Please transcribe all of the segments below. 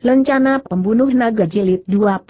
Lencana Pembunuh Naga Jilid 21.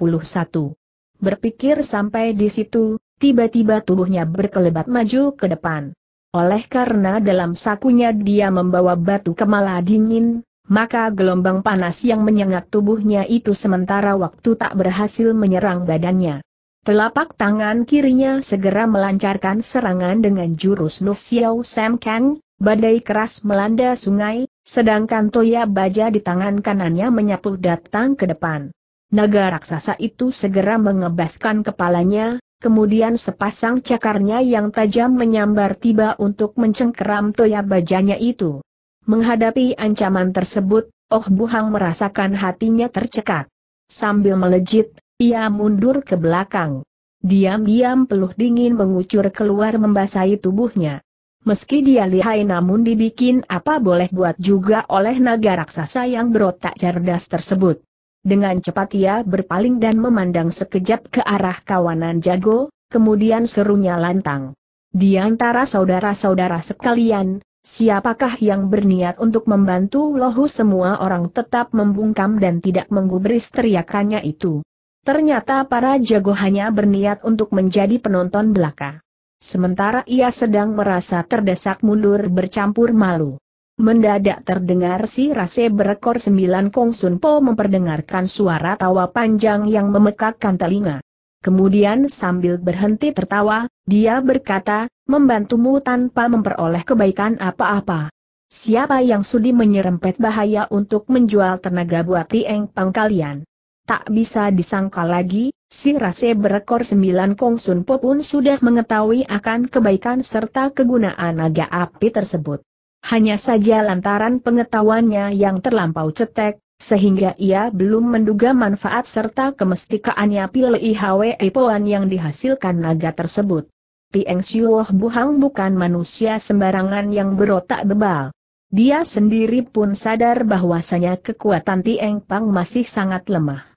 Berpikir sampai di situ, tiba-tiba tubuhnya berkelebat maju ke depan. Oleh karena dalam sakunya dia membawa batu kemala dingin, maka gelombang panas yang menyengat tubuhnya itu sementara waktu tak berhasil menyerang badannya. Telapak tangan kirinya segera melancarkan serangan dengan jurus Nuxiao Sam Kang, badai keras melanda sungai, Sedangkan Toya Baja di tangan kanannya menyapu datang ke depan. Naga raksasa itu segera mengebaskan kepalanya, kemudian sepasang cakarnya yang tajam menyambar tiba untuk mencengkeram Toya Bajanya itu. Menghadapi ancaman tersebut, Oh Buhang merasakan hatinya tercekat. Sambil melejit, ia mundur ke belakang. Diam-diam peluh dingin mengucur keluar membasahi tubuhnya. Meski dia lihai namun dibikin apa boleh buat juga oleh naga raksasa yang berotak cerdas tersebut. Dengan cepat ia berpaling dan memandang sekejap ke arah kawanan jago, kemudian serunya lantang. Di antara saudara-saudara sekalian, siapakah yang berniat untuk membantu lohu semua orang tetap membungkam dan tidak menggubris teriakannya itu. Ternyata para jago hanya berniat untuk menjadi penonton belaka. Sementara ia sedang merasa terdesak mundur bercampur malu. Mendadak terdengar si rase berekor sembilan Kong Sun Po memperdengarkan suara tawa panjang yang memekakkan telinga. Kemudian sambil berhenti tertawa, dia berkata, membantumu tanpa memperoleh kebaikan apa-apa. Siapa yang sudi menyerempet bahaya untuk menjual tenaga buat Tieng Pang kalian? Tak bisa disangka lagi, Si Rase berekor sembilan Sun Po pun sudah mengetahui akan kebaikan serta kegunaan naga api tersebut. Hanya saja lantaran pengetahuannya yang terlampau cetek, sehingga ia belum menduga manfaat serta kemestikaannya pil IHW epoan yang dihasilkan naga tersebut. Tieng Siuoh Buhang bukan manusia sembarangan yang berotak bebal. Dia sendiri pun sadar bahwasanya kekuatan Tieng Pang masih sangat lemah.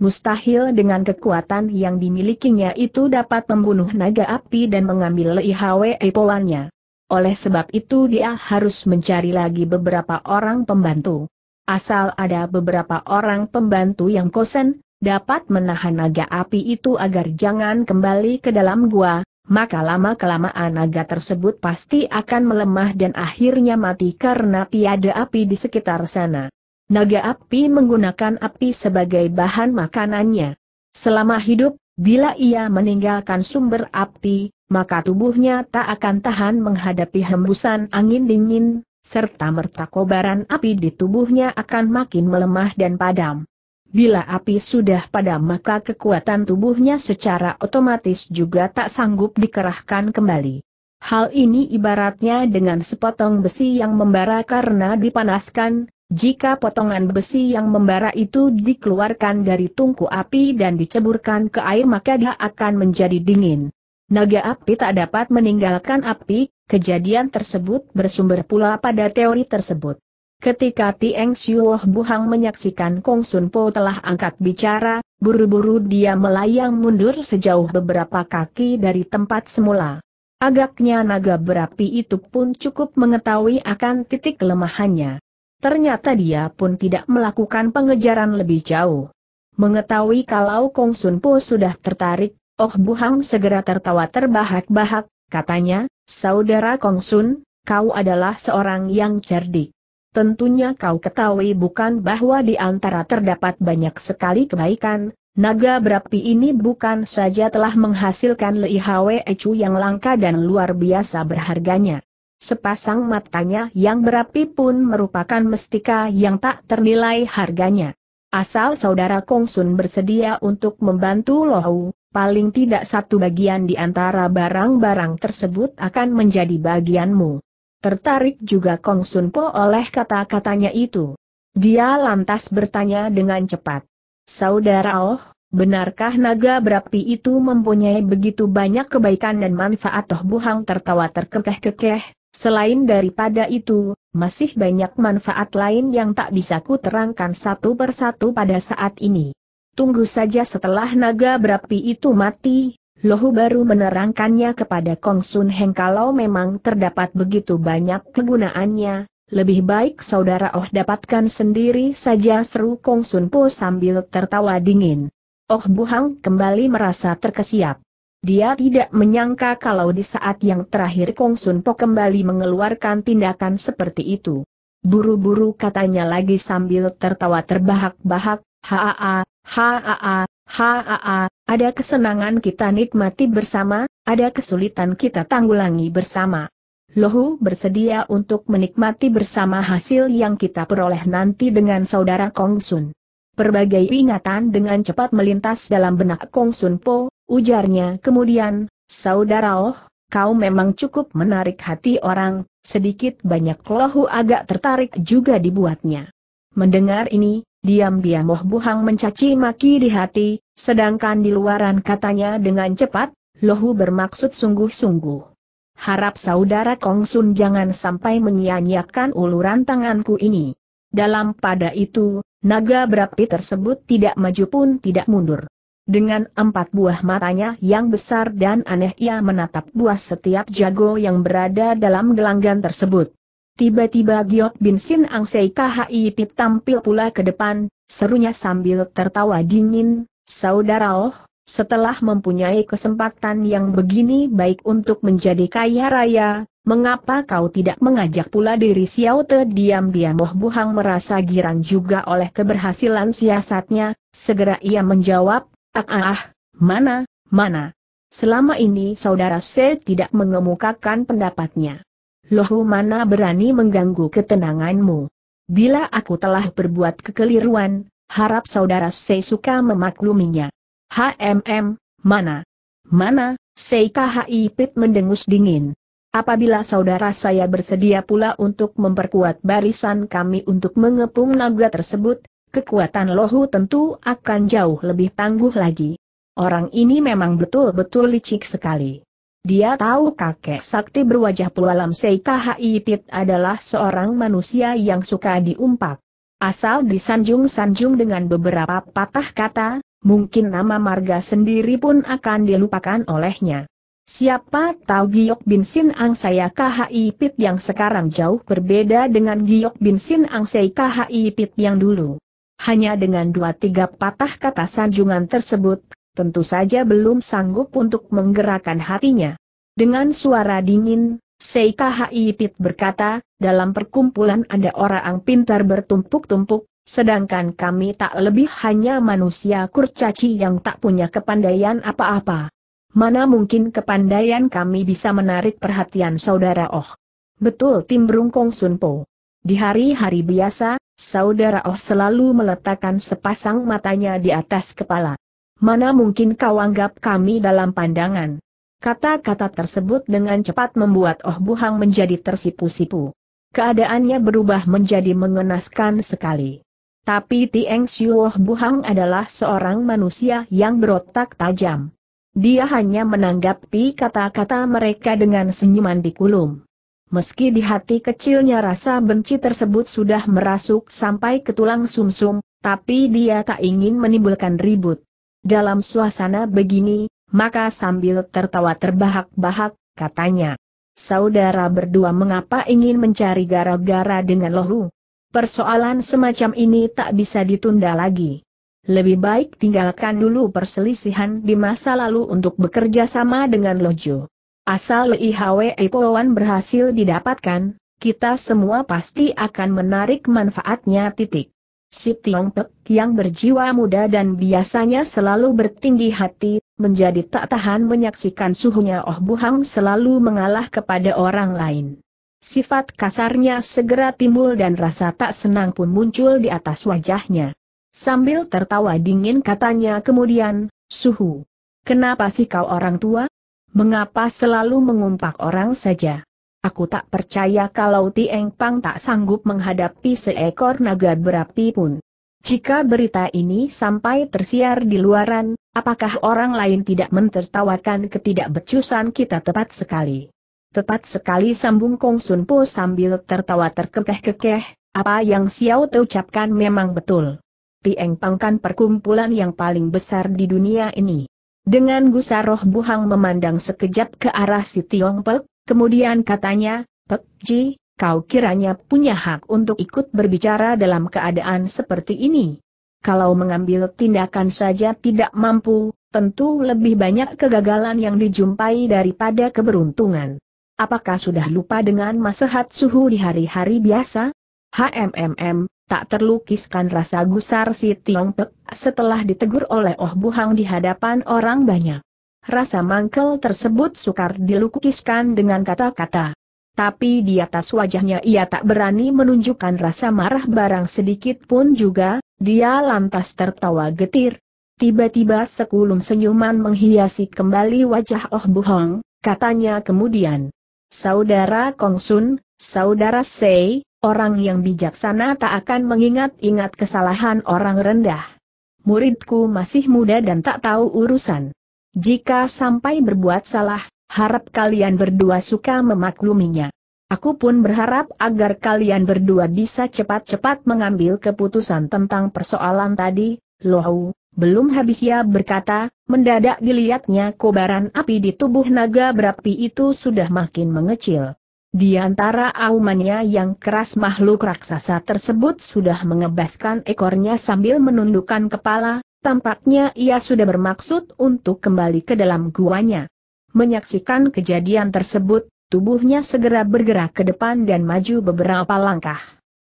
Mustahil dengan kekuatan yang dimilikinya itu dapat membunuh naga api dan mengambil IHW epolannya. Oleh sebab itu dia harus mencari lagi beberapa orang pembantu. Asal ada beberapa orang pembantu yang kosen, dapat menahan naga api itu agar jangan kembali ke dalam gua, maka lama-kelamaan naga tersebut pasti akan melemah dan akhirnya mati karena tiada api di sekitar sana. Naga api menggunakan api sebagai bahan makanannya. Selama hidup, bila ia meninggalkan sumber api, maka tubuhnya tak akan tahan menghadapi hembusan angin dingin, serta merta kobaran api di tubuhnya akan makin melemah dan padam. Bila api sudah padam maka kekuatan tubuhnya secara otomatis juga tak sanggup dikerahkan kembali. Hal ini ibaratnya dengan sepotong besi yang membara karena dipanaskan, jika potongan besi yang membara itu dikeluarkan dari tungku api dan diceburkan ke air maka dia akan menjadi dingin. Naga api tak dapat meninggalkan api, kejadian tersebut bersumber pula pada teori tersebut. Ketika Tieng Xiuoh Buhang menyaksikan Kong Sun Po telah angkat bicara, buru-buru dia melayang mundur sejauh beberapa kaki dari tempat semula. Agaknya naga berapi itu pun cukup mengetahui akan titik kelemahannya ternyata dia pun tidak melakukan pengejaran lebih jauh. Mengetahui kalau Kong Sun Po sudah tertarik, Oh Bu Hang segera tertawa terbahak-bahak, katanya, Saudara Kong Sun, kau adalah seorang yang cerdik. Tentunya kau ketahui bukan bahwa di antara terdapat banyak sekali kebaikan, naga berapi ini bukan saja telah menghasilkan Lei Hwe Ecu yang langka dan luar biasa berharganya. Sepasang matanya yang berapi pun merupakan mestika yang tak ternilai harganya. Asal saudara Kongsun bersedia untuk membantu Lohu, paling tidak satu bagian di antara barang-barang tersebut akan menjadi bagianmu. Tertarik juga Kongsun Po oleh kata-katanya itu. Dia lantas bertanya dengan cepat. Saudara Oh, benarkah naga berapi itu mempunyai begitu banyak kebaikan dan manfaat Toh Buhang tertawa terkekeh-kekeh, Selain daripada itu, masih banyak manfaat lain yang tak bisa ku terangkan satu persatu pada saat ini. Tunggu saja setelah naga berapi itu mati, Lohu baru menerangkannya kepada Kong Sun Heng kalau memang terdapat begitu banyak kegunaannya, lebih baik saudara Oh dapatkan sendiri saja seru Kong Sun Po sambil tertawa dingin. Oh Buhang kembali merasa terkesiap. Dia tidak menyangka kalau di saat yang terakhir Kong Sun Po kembali mengeluarkan tindakan seperti itu. Buru-buru katanya lagi sambil tertawa terbahak-bahak, haa, haa, haa, ada kesenangan kita nikmati bersama, ada kesulitan kita tanggulangi bersama. Lohu bersedia untuk menikmati bersama hasil yang kita peroleh nanti dengan saudara Kong Sun. Berbagai ingatan dengan cepat melintas dalam benak Kong Sun Po, ujarnya kemudian, saudara oh, kau memang cukup menarik hati orang, sedikit banyak lohu agak tertarik juga dibuatnya. Mendengar ini, diam-diam Moh Buhang mencaci maki di hati, sedangkan di luaran katanya dengan cepat, lohu bermaksud sungguh-sungguh. Harap saudara Kongsun jangan sampai menyia-nyiakan uluran tanganku ini. Dalam pada itu, naga berapi tersebut tidak maju pun tidak mundur. Dengan empat buah matanya yang besar dan aneh ia menatap buah setiap jago yang berada dalam gelanggan tersebut. Tiba-tiba Giok Bin Sin Ang Sei Pip tampil pula ke depan, serunya sambil tertawa dingin, Saudara Oh, setelah mempunyai kesempatan yang begini baik untuk menjadi kaya raya, mengapa kau tidak mengajak pula diri Xiao Te diam-diam Oh Buhang merasa girang juga oleh keberhasilan siasatnya, segera ia menjawab, Ah, ah, ah, mana, mana. Selama ini saudara C tidak mengemukakan pendapatnya. Lohu mana berani mengganggu ketenanganmu. Bila aku telah berbuat kekeliruan, harap saudara C suka memakluminya. HMM, mana? Mana, CKHI Pit mendengus dingin. Apabila saudara saya bersedia pula untuk memperkuat barisan kami untuk mengepung naga tersebut, kekuatan lohu tentu akan jauh lebih tangguh lagi. Orang ini memang betul-betul licik sekali. Dia tahu kakek sakti berwajah pualam Seika Haipit adalah seorang manusia yang suka diumpak. Asal disanjung-sanjung dengan beberapa patah kata, mungkin nama marga sendiri pun akan dilupakan olehnya. Siapa tahu Giok Bin Sin Ang saya Pit yang sekarang jauh berbeda dengan Giok Bin Sin Ang saya Pit yang dulu hanya dengan dua tiga patah kata sanjungan tersebut, tentu saja belum sanggup untuk menggerakkan hatinya. Dengan suara dingin, Seika Pit berkata, dalam perkumpulan ada orang pintar bertumpuk-tumpuk, sedangkan kami tak lebih hanya manusia kurcaci yang tak punya kepandaian apa-apa. Mana mungkin kepandaian kami bisa menarik perhatian saudara Oh. Betul Tim Brung Kong Sunpo. Di hari-hari biasa, Saudara Oh selalu meletakkan sepasang matanya di atas kepala. Mana mungkin kau anggap kami dalam pandangan? Kata-kata tersebut dengan cepat membuat Oh Buhang menjadi tersipu-sipu. Keadaannya berubah menjadi mengenaskan sekali. Tapi Tieng Xiu Oh Buhang adalah seorang manusia yang berotak tajam. Dia hanya menanggapi kata-kata mereka dengan senyuman di kulum. Meski di hati kecilnya rasa benci tersebut sudah merasuk sampai ke tulang sumsum, -sum, tapi dia tak ingin menimbulkan ribut. Dalam suasana begini, maka sambil tertawa terbahak-bahak, katanya. Saudara berdua mengapa ingin mencari gara-gara dengan lohu? Persoalan semacam ini tak bisa ditunda lagi. Lebih baik tinggalkan dulu perselisihan di masa lalu untuk bekerja sama dengan Lojo. Asal Hwe Epoan berhasil didapatkan, kita semua pasti akan menarik manfaatnya titik. Si Tiong Pek yang berjiwa muda dan biasanya selalu bertinggi hati, menjadi tak tahan menyaksikan suhunya Oh Buhang selalu mengalah kepada orang lain. Sifat kasarnya segera timbul dan rasa tak senang pun muncul di atas wajahnya. Sambil tertawa dingin katanya kemudian, Suhu, kenapa sih kau orang tua, Mengapa selalu mengumpak orang saja? Aku tak percaya kalau Tieng Pang tak sanggup menghadapi seekor naga berapi pun. Jika berita ini sampai tersiar di luaran, apakah orang lain tidak mentertawakan ketidakbecusan kita tepat sekali? Tepat sekali sambung Kong Sun Po sambil tertawa terkekeh-kekeh, apa yang Xiao Te ucapkan memang betul. Tieng Pang kan perkumpulan yang paling besar di dunia ini. Dengan gusar roh buhang memandang sekejap ke arah si Tiong Pek, kemudian katanya, Pek Ji, kau kiranya punya hak untuk ikut berbicara dalam keadaan seperti ini. Kalau mengambil tindakan saja tidak mampu, tentu lebih banyak kegagalan yang dijumpai daripada keberuntungan. Apakah sudah lupa dengan masehat suhu di hari-hari biasa? HMMM, tak terlukiskan rasa gusar si Tiong Pek setelah ditegur oleh Oh Buhang di hadapan orang banyak. Rasa mangkel tersebut sukar dilukiskan dengan kata-kata. Tapi di atas wajahnya ia tak berani menunjukkan rasa marah barang sedikit pun juga, dia lantas tertawa getir. Tiba-tiba sekulum senyuman menghiasi kembali wajah Oh Buhang, katanya kemudian. Saudara Kongsun, Saudara Sei, Orang yang bijaksana tak akan mengingat-ingat kesalahan orang rendah. Muridku masih muda dan tak tahu urusan. Jika sampai berbuat salah, harap kalian berdua suka memakluminya. Aku pun berharap agar kalian berdua bisa cepat-cepat mengambil keputusan tentang persoalan tadi, lohu. Belum habis ya berkata, mendadak dilihatnya kobaran api di tubuh naga berapi itu sudah makin mengecil. Di antara aumannya yang keras makhluk raksasa tersebut sudah mengebaskan ekornya sambil menundukkan kepala, tampaknya ia sudah bermaksud untuk kembali ke dalam guanya. Menyaksikan kejadian tersebut, tubuhnya segera bergerak ke depan dan maju beberapa langkah.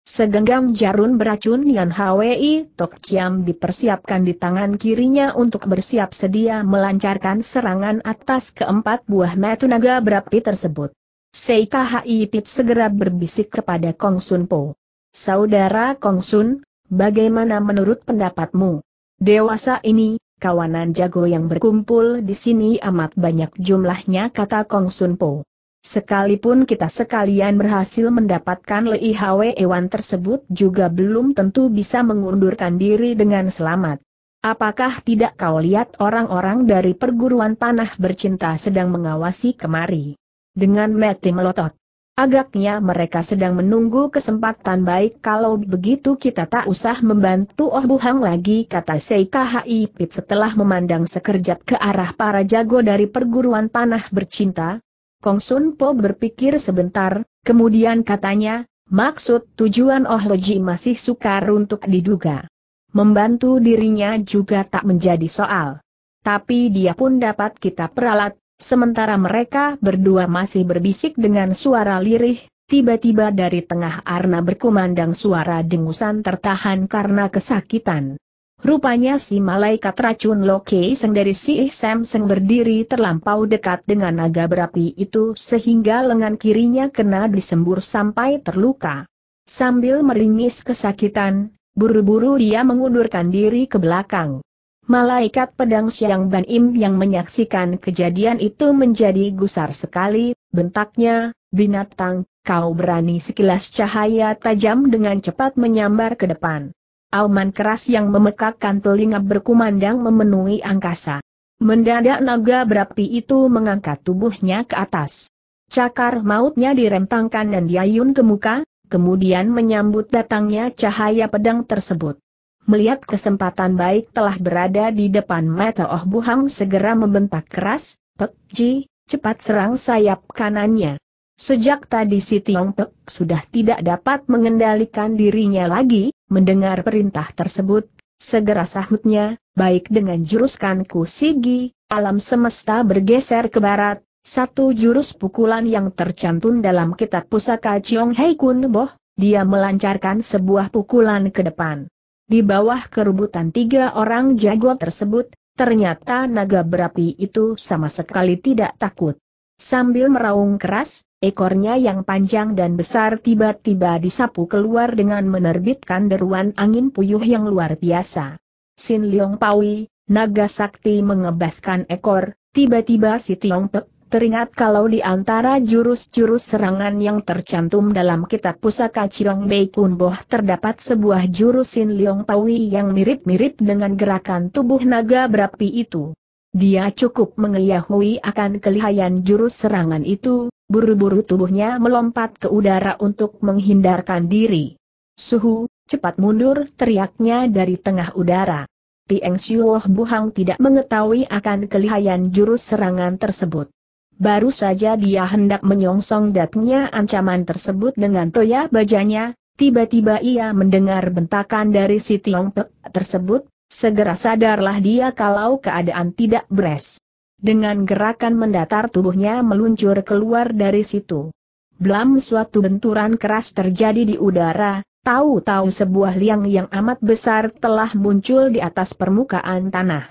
Segenggam jarun beracun Nian Hwi Tok Chiam dipersiapkan di tangan kirinya untuk bersiap sedia melancarkan serangan atas keempat buah metu berapi tersebut. Seikhi Pit segera berbisik kepada Kong Sun Po. Saudara Kong Sun, bagaimana menurut pendapatmu? Dewasa ini, kawanan jago yang berkumpul di sini amat banyak jumlahnya kata Kong Sun Po. Sekalipun kita sekalian berhasil mendapatkan Lei Hwe Ewan tersebut juga belum tentu bisa mengundurkan diri dengan selamat. Apakah tidak kau lihat orang-orang dari perguruan tanah bercinta sedang mengawasi kemari? dengan mati melotot. Agaknya mereka sedang menunggu kesempatan baik kalau begitu kita tak usah membantu Oh Buhang lagi kata Seika Pit setelah memandang sekerjat ke arah para jago dari perguruan panah bercinta. Kong Sun Po berpikir sebentar, kemudian katanya, maksud tujuan Oh Loji masih sukar untuk diduga. Membantu dirinya juga tak menjadi soal. Tapi dia pun dapat kita peralat, Sementara mereka berdua masih berbisik dengan suara lirih, tiba-tiba dari tengah arna berkumandang suara dengusan tertahan karena kesakitan. Rupanya si malaikat racun Loke Seng dari si Sam Seng berdiri terlampau dekat dengan naga berapi itu sehingga lengan kirinya kena disembur sampai terluka. Sambil meringis kesakitan, buru-buru dia mengundurkan diri ke belakang. Malaikat pedang Siang Ban Im yang menyaksikan kejadian itu menjadi gusar sekali, bentaknya, binatang, kau berani sekilas cahaya tajam dengan cepat menyambar ke depan. Auman keras yang memekakkan telinga berkumandang memenuhi angkasa. Mendadak naga berapi itu mengangkat tubuhnya ke atas. Cakar mautnya direntangkan dan diayun ke muka, kemudian menyambut datangnya cahaya pedang tersebut melihat kesempatan baik telah berada di depan mata Oh Buhang segera membentak keras, Pek Ji, cepat serang sayap kanannya. Sejak tadi si Tiong Pek sudah tidak dapat mengendalikan dirinya lagi, mendengar perintah tersebut, segera sahutnya, baik dengan jurus kanku Sigi, alam semesta bergeser ke barat, satu jurus pukulan yang tercantum dalam kitab pusaka Chiong Hei Kun Boh, dia melancarkan sebuah pukulan ke depan. Di bawah kerubutan tiga orang jago tersebut, ternyata naga berapi itu sama sekali tidak takut. Sambil meraung keras, ekornya yang panjang dan besar tiba-tiba disapu keluar dengan menerbitkan deruan angin puyuh yang luar biasa. Sin Leong Pawi, naga sakti mengebaskan ekor, tiba-tiba si Tiong Pek teringat kalau di antara jurus-jurus serangan yang tercantum dalam kitab pusaka Cilong Bei Kun Boh terdapat sebuah jurus Sin liong Pawi yang mirip-mirip dengan gerakan tubuh naga berapi itu. Dia cukup mengeliahui akan kelihayan jurus serangan itu, buru-buru tubuhnya melompat ke udara untuk menghindarkan diri. Suhu, cepat mundur teriaknya dari tengah udara. Tieng Xiuoh Buhang tidak mengetahui akan kelihayan jurus serangan tersebut. Baru saja dia hendak menyongsong datangnya ancaman tersebut dengan toya bajanya, tiba-tiba ia mendengar bentakan dari si Tiong Pek tersebut, segera sadarlah dia kalau keadaan tidak beres. Dengan gerakan mendatar tubuhnya meluncur keluar dari situ. Belum suatu benturan keras terjadi di udara, tahu-tahu sebuah liang yang amat besar telah muncul di atas permukaan tanah.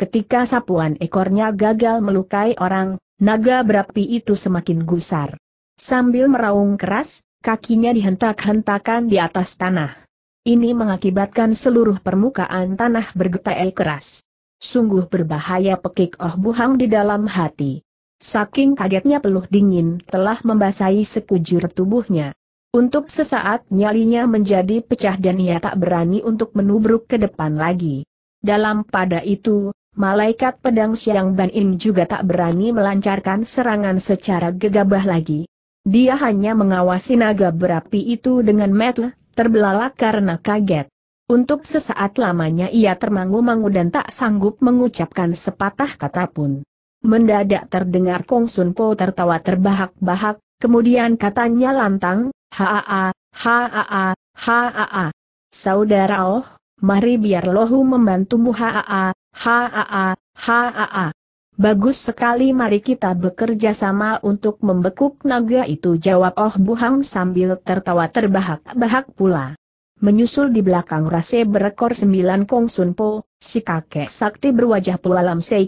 Ketika sapuan ekornya gagal melukai orang, naga berapi itu semakin gusar. Sambil meraung keras, kakinya dihentak-hentakan di atas tanah. Ini mengakibatkan seluruh permukaan tanah bergetar keras. Sungguh berbahaya pekik Oh Buhang di dalam hati. Saking kagetnya peluh dingin telah membasahi sekujur tubuhnya. Untuk sesaat nyalinya menjadi pecah dan ia tak berani untuk menubruk ke depan lagi. Dalam pada itu, Malaikat pedang Xiang Ban Im juga tak berani melancarkan serangan secara gegabah lagi. Dia hanya mengawasi naga berapi itu dengan metel, terbelalak karena kaget. Untuk sesaat lamanya ia termangu-mangu dan tak sanggup mengucapkan sepatah kata pun. Mendadak terdengar Kong Sun Po tertawa terbahak-bahak, kemudian katanya lantang, haa, haa, haa. Saudara Oh, mari biar Lohu membantumu haa, Haa, haa. Bagus sekali mari kita bekerja sama untuk membekuk naga itu jawab Oh Buhang sambil tertawa terbahak-bahak pula. Menyusul di belakang rase berekor sembilan Kong Sun Po, si kakek sakti berwajah pualam Sei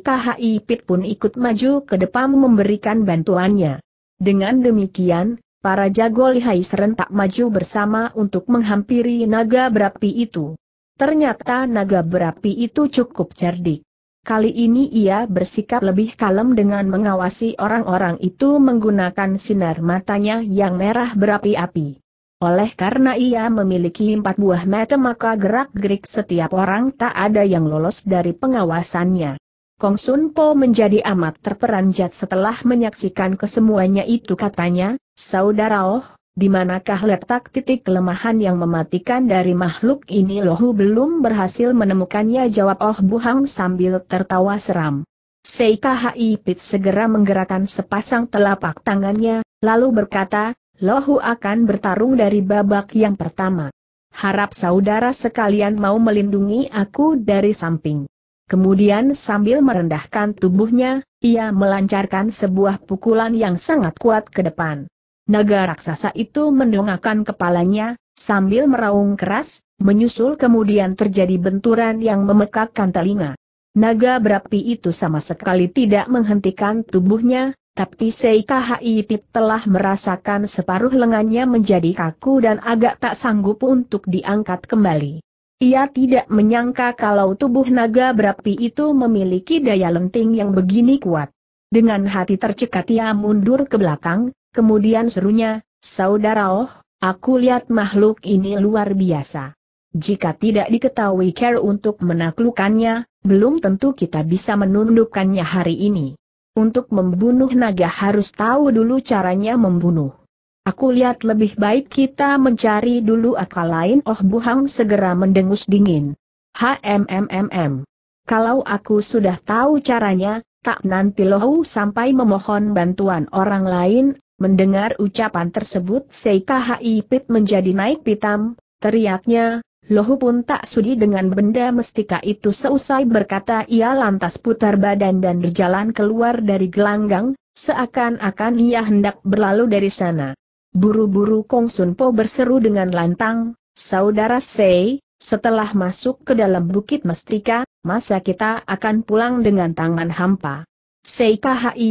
Pit pun ikut maju ke depan memberikan bantuannya. Dengan demikian, para jago lihai serentak maju bersama untuk menghampiri naga berapi itu. Ternyata naga berapi itu cukup cerdik. Kali ini ia bersikap lebih kalem dengan mengawasi orang-orang itu menggunakan sinar matanya yang merah berapi-api. Oleh karena ia memiliki empat buah mata maka gerak-gerik setiap orang tak ada yang lolos dari pengawasannya. Kong Sun Po menjadi amat terperanjat setelah menyaksikan kesemuanya itu katanya, Saudara Oh, di manakah letak titik kelemahan yang mematikan dari makhluk ini Lohu belum berhasil menemukannya jawab Oh Buhang sambil tertawa seram. Seika Hai Pit segera menggerakkan sepasang telapak tangannya, lalu berkata, Lohu akan bertarung dari babak yang pertama. Harap saudara sekalian mau melindungi aku dari samping. Kemudian sambil merendahkan tubuhnya, ia melancarkan sebuah pukulan yang sangat kuat ke depan. Naga raksasa itu mendongakkan kepalanya, sambil meraung keras, menyusul kemudian terjadi benturan yang memekakkan telinga. Naga berapi itu sama sekali tidak menghentikan tubuhnya, tapi Seika Haipit telah merasakan separuh lengannya menjadi kaku dan agak tak sanggup untuk diangkat kembali. Ia tidak menyangka kalau tubuh naga berapi itu memiliki daya lenting yang begini kuat. Dengan hati tercekat ia mundur ke belakang, Kemudian serunya, Saudara Oh, aku lihat makhluk ini luar biasa. Jika tidak diketahui care untuk menaklukkannya, belum tentu kita bisa menundukkannya hari ini. Untuk membunuh naga harus tahu dulu caranya membunuh. Aku lihat lebih baik kita mencari dulu akal lain Oh Buhang segera mendengus dingin. HMMMM. Kalau aku sudah tahu caranya, tak nanti loh sampai memohon bantuan orang lain, Mendengar ucapan tersebut Seika Hai Pit menjadi naik pitam, teriaknya, Lohu pun tak sudi dengan benda mestika itu seusai berkata ia lantas putar badan dan berjalan keluar dari gelanggang, seakan-akan ia hendak berlalu dari sana. Buru-buru Kong Sun Po berseru dengan lantang, Saudara Sei, setelah masuk ke dalam bukit mestika, masa kita akan pulang dengan tangan hampa. Sei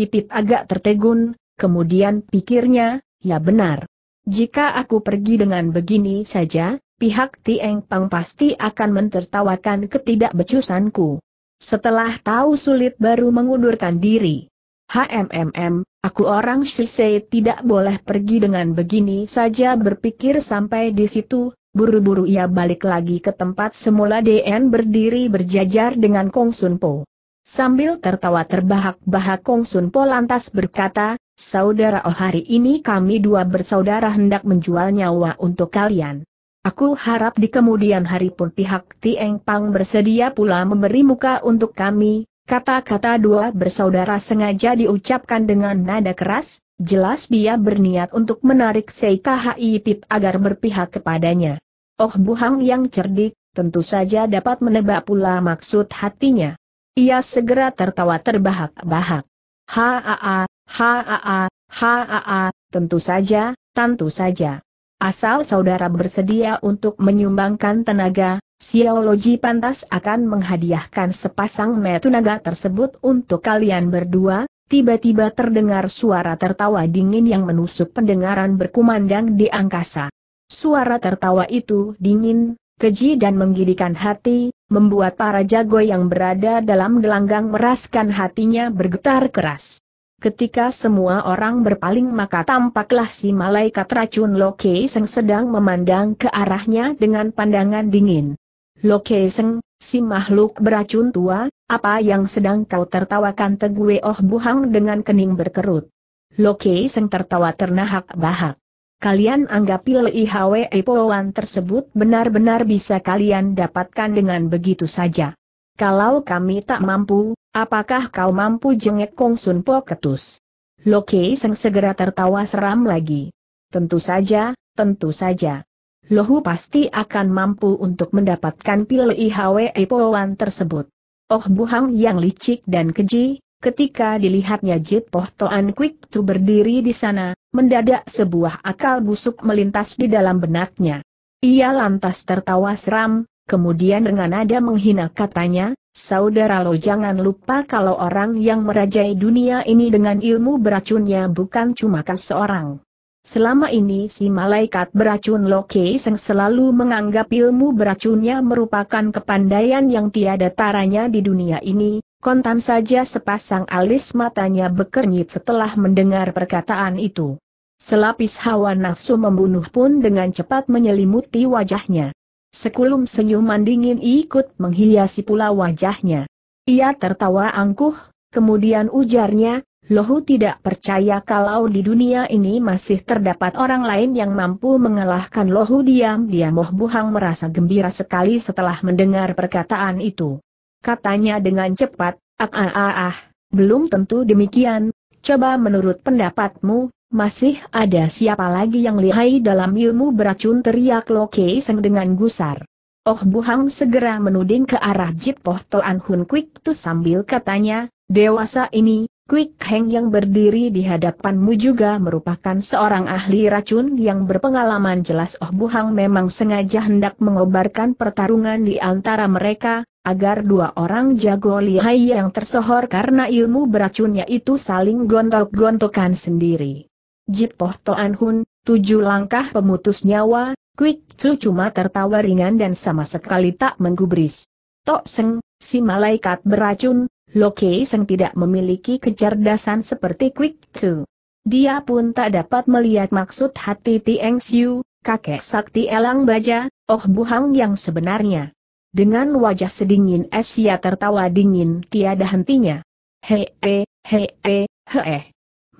Pit agak tertegun, Kemudian pikirnya, ya benar. Jika aku pergi dengan begini saja, pihak Tieng Pang pasti akan mentertawakan ketidakbecusanku. Setelah tahu sulit baru mengundurkan diri. HMMM, aku orang Shisei tidak boleh pergi dengan begini saja berpikir sampai di situ, buru-buru ia balik lagi ke tempat semula DN berdiri berjajar dengan Kong Sun Po. Sambil tertawa terbahak-bahak Kong Sun Po lantas berkata, Saudara oh hari ini kami dua bersaudara hendak menjual nyawa untuk kalian. Aku harap di kemudian hari pun pihak Tieng Pang bersedia pula memberi muka untuk kami, kata-kata dua bersaudara sengaja diucapkan dengan nada keras, jelas dia berniat untuk menarik Seikahai Pit agar berpihak kepadanya. Oh Buhang yang cerdik, tentu saja dapat menebak pula maksud hatinya. Ia segera tertawa terbahak-bahak. Haa, Haa, haa, tentu saja, tentu saja. Asal saudara bersedia untuk menyumbangkan tenaga, Siologi pantas akan menghadiahkan sepasang naga tersebut untuk kalian berdua, tiba-tiba terdengar suara tertawa dingin yang menusuk pendengaran berkumandang di angkasa. Suara tertawa itu dingin, keji dan menggidikan hati, membuat para jago yang berada dalam gelanggang meraskan hatinya bergetar keras. Ketika semua orang berpaling maka tampaklah si malaikat racun Loke Seng sedang memandang ke arahnya dengan pandangan dingin. Loke Seng, si makhluk beracun tua, apa yang sedang kau tertawakan Tegue Oh Buhang dengan kening berkerut. Loke Seng tertawa ternahak-bahak. Kalian anggapi LIHWE Powan tersebut benar-benar bisa kalian dapatkan dengan begitu saja. Kalau kami tak mampu, Apakah kau mampu jengek Kong Sun Po ketus? Loki Seng segera tertawa seram lagi. Tentu saja, tentu saja. Lohu pasti akan mampu untuk mendapatkan pil IHWE Poan tersebut. Oh buhang yang licik dan keji, ketika dilihatnya Jit Poh Toan Quick Tu berdiri di sana, mendadak sebuah akal busuk melintas di dalam benaknya. Ia lantas tertawa seram, Kemudian dengan nada menghina katanya, Saudara lo jangan lupa kalau orang yang merajai dunia ini dengan ilmu beracunnya bukan cuma kan seorang. Selama ini si malaikat beracun Lo Keiseng selalu menganggap ilmu beracunnya merupakan kepandaian yang tiada taranya di dunia ini, kontan saja sepasang alis matanya bekernyit setelah mendengar perkataan itu. Selapis hawa nafsu membunuh pun dengan cepat menyelimuti wajahnya. Sekulum senyuman dingin ikut menghiasi pula wajahnya. Ia tertawa angkuh, kemudian ujarnya, Lohu tidak percaya kalau di dunia ini masih terdapat orang lain yang mampu mengalahkan Lohu diam-diam Moh Buhang merasa gembira sekali setelah mendengar perkataan itu. Katanya dengan cepat, ah ah ah, ah belum tentu demikian, coba menurut pendapatmu, masih ada siapa lagi yang lihai dalam ilmu beracun teriak Loke Seng dengan gusar. Oh Buhang segera menuding ke arah Jit Poh Toan Hun Kwik Tu sambil katanya, dewasa ini, Kwik Heng yang berdiri di hadapanmu juga merupakan seorang ahli racun yang berpengalaman jelas Oh Buhang memang sengaja hendak mengobarkan pertarungan di antara mereka, agar dua orang jago lihai yang tersohor karena ilmu beracunnya itu saling gontok-gontokan sendiri. Jipoh Toan Hun, tujuh langkah pemutus nyawa, Kwik Chu cuma tertawa ringan dan sama sekali tak menggubris. Tok Seng, si malaikat beracun, Loki Seng tidak memiliki kecerdasan seperti Kwik Chu. Dia pun tak dapat melihat maksud hati Tieng Siu, kakek sakti elang baja, oh buhang yang sebenarnya. Dengan wajah sedingin es ia tertawa dingin tiada hentinya. he he, he eh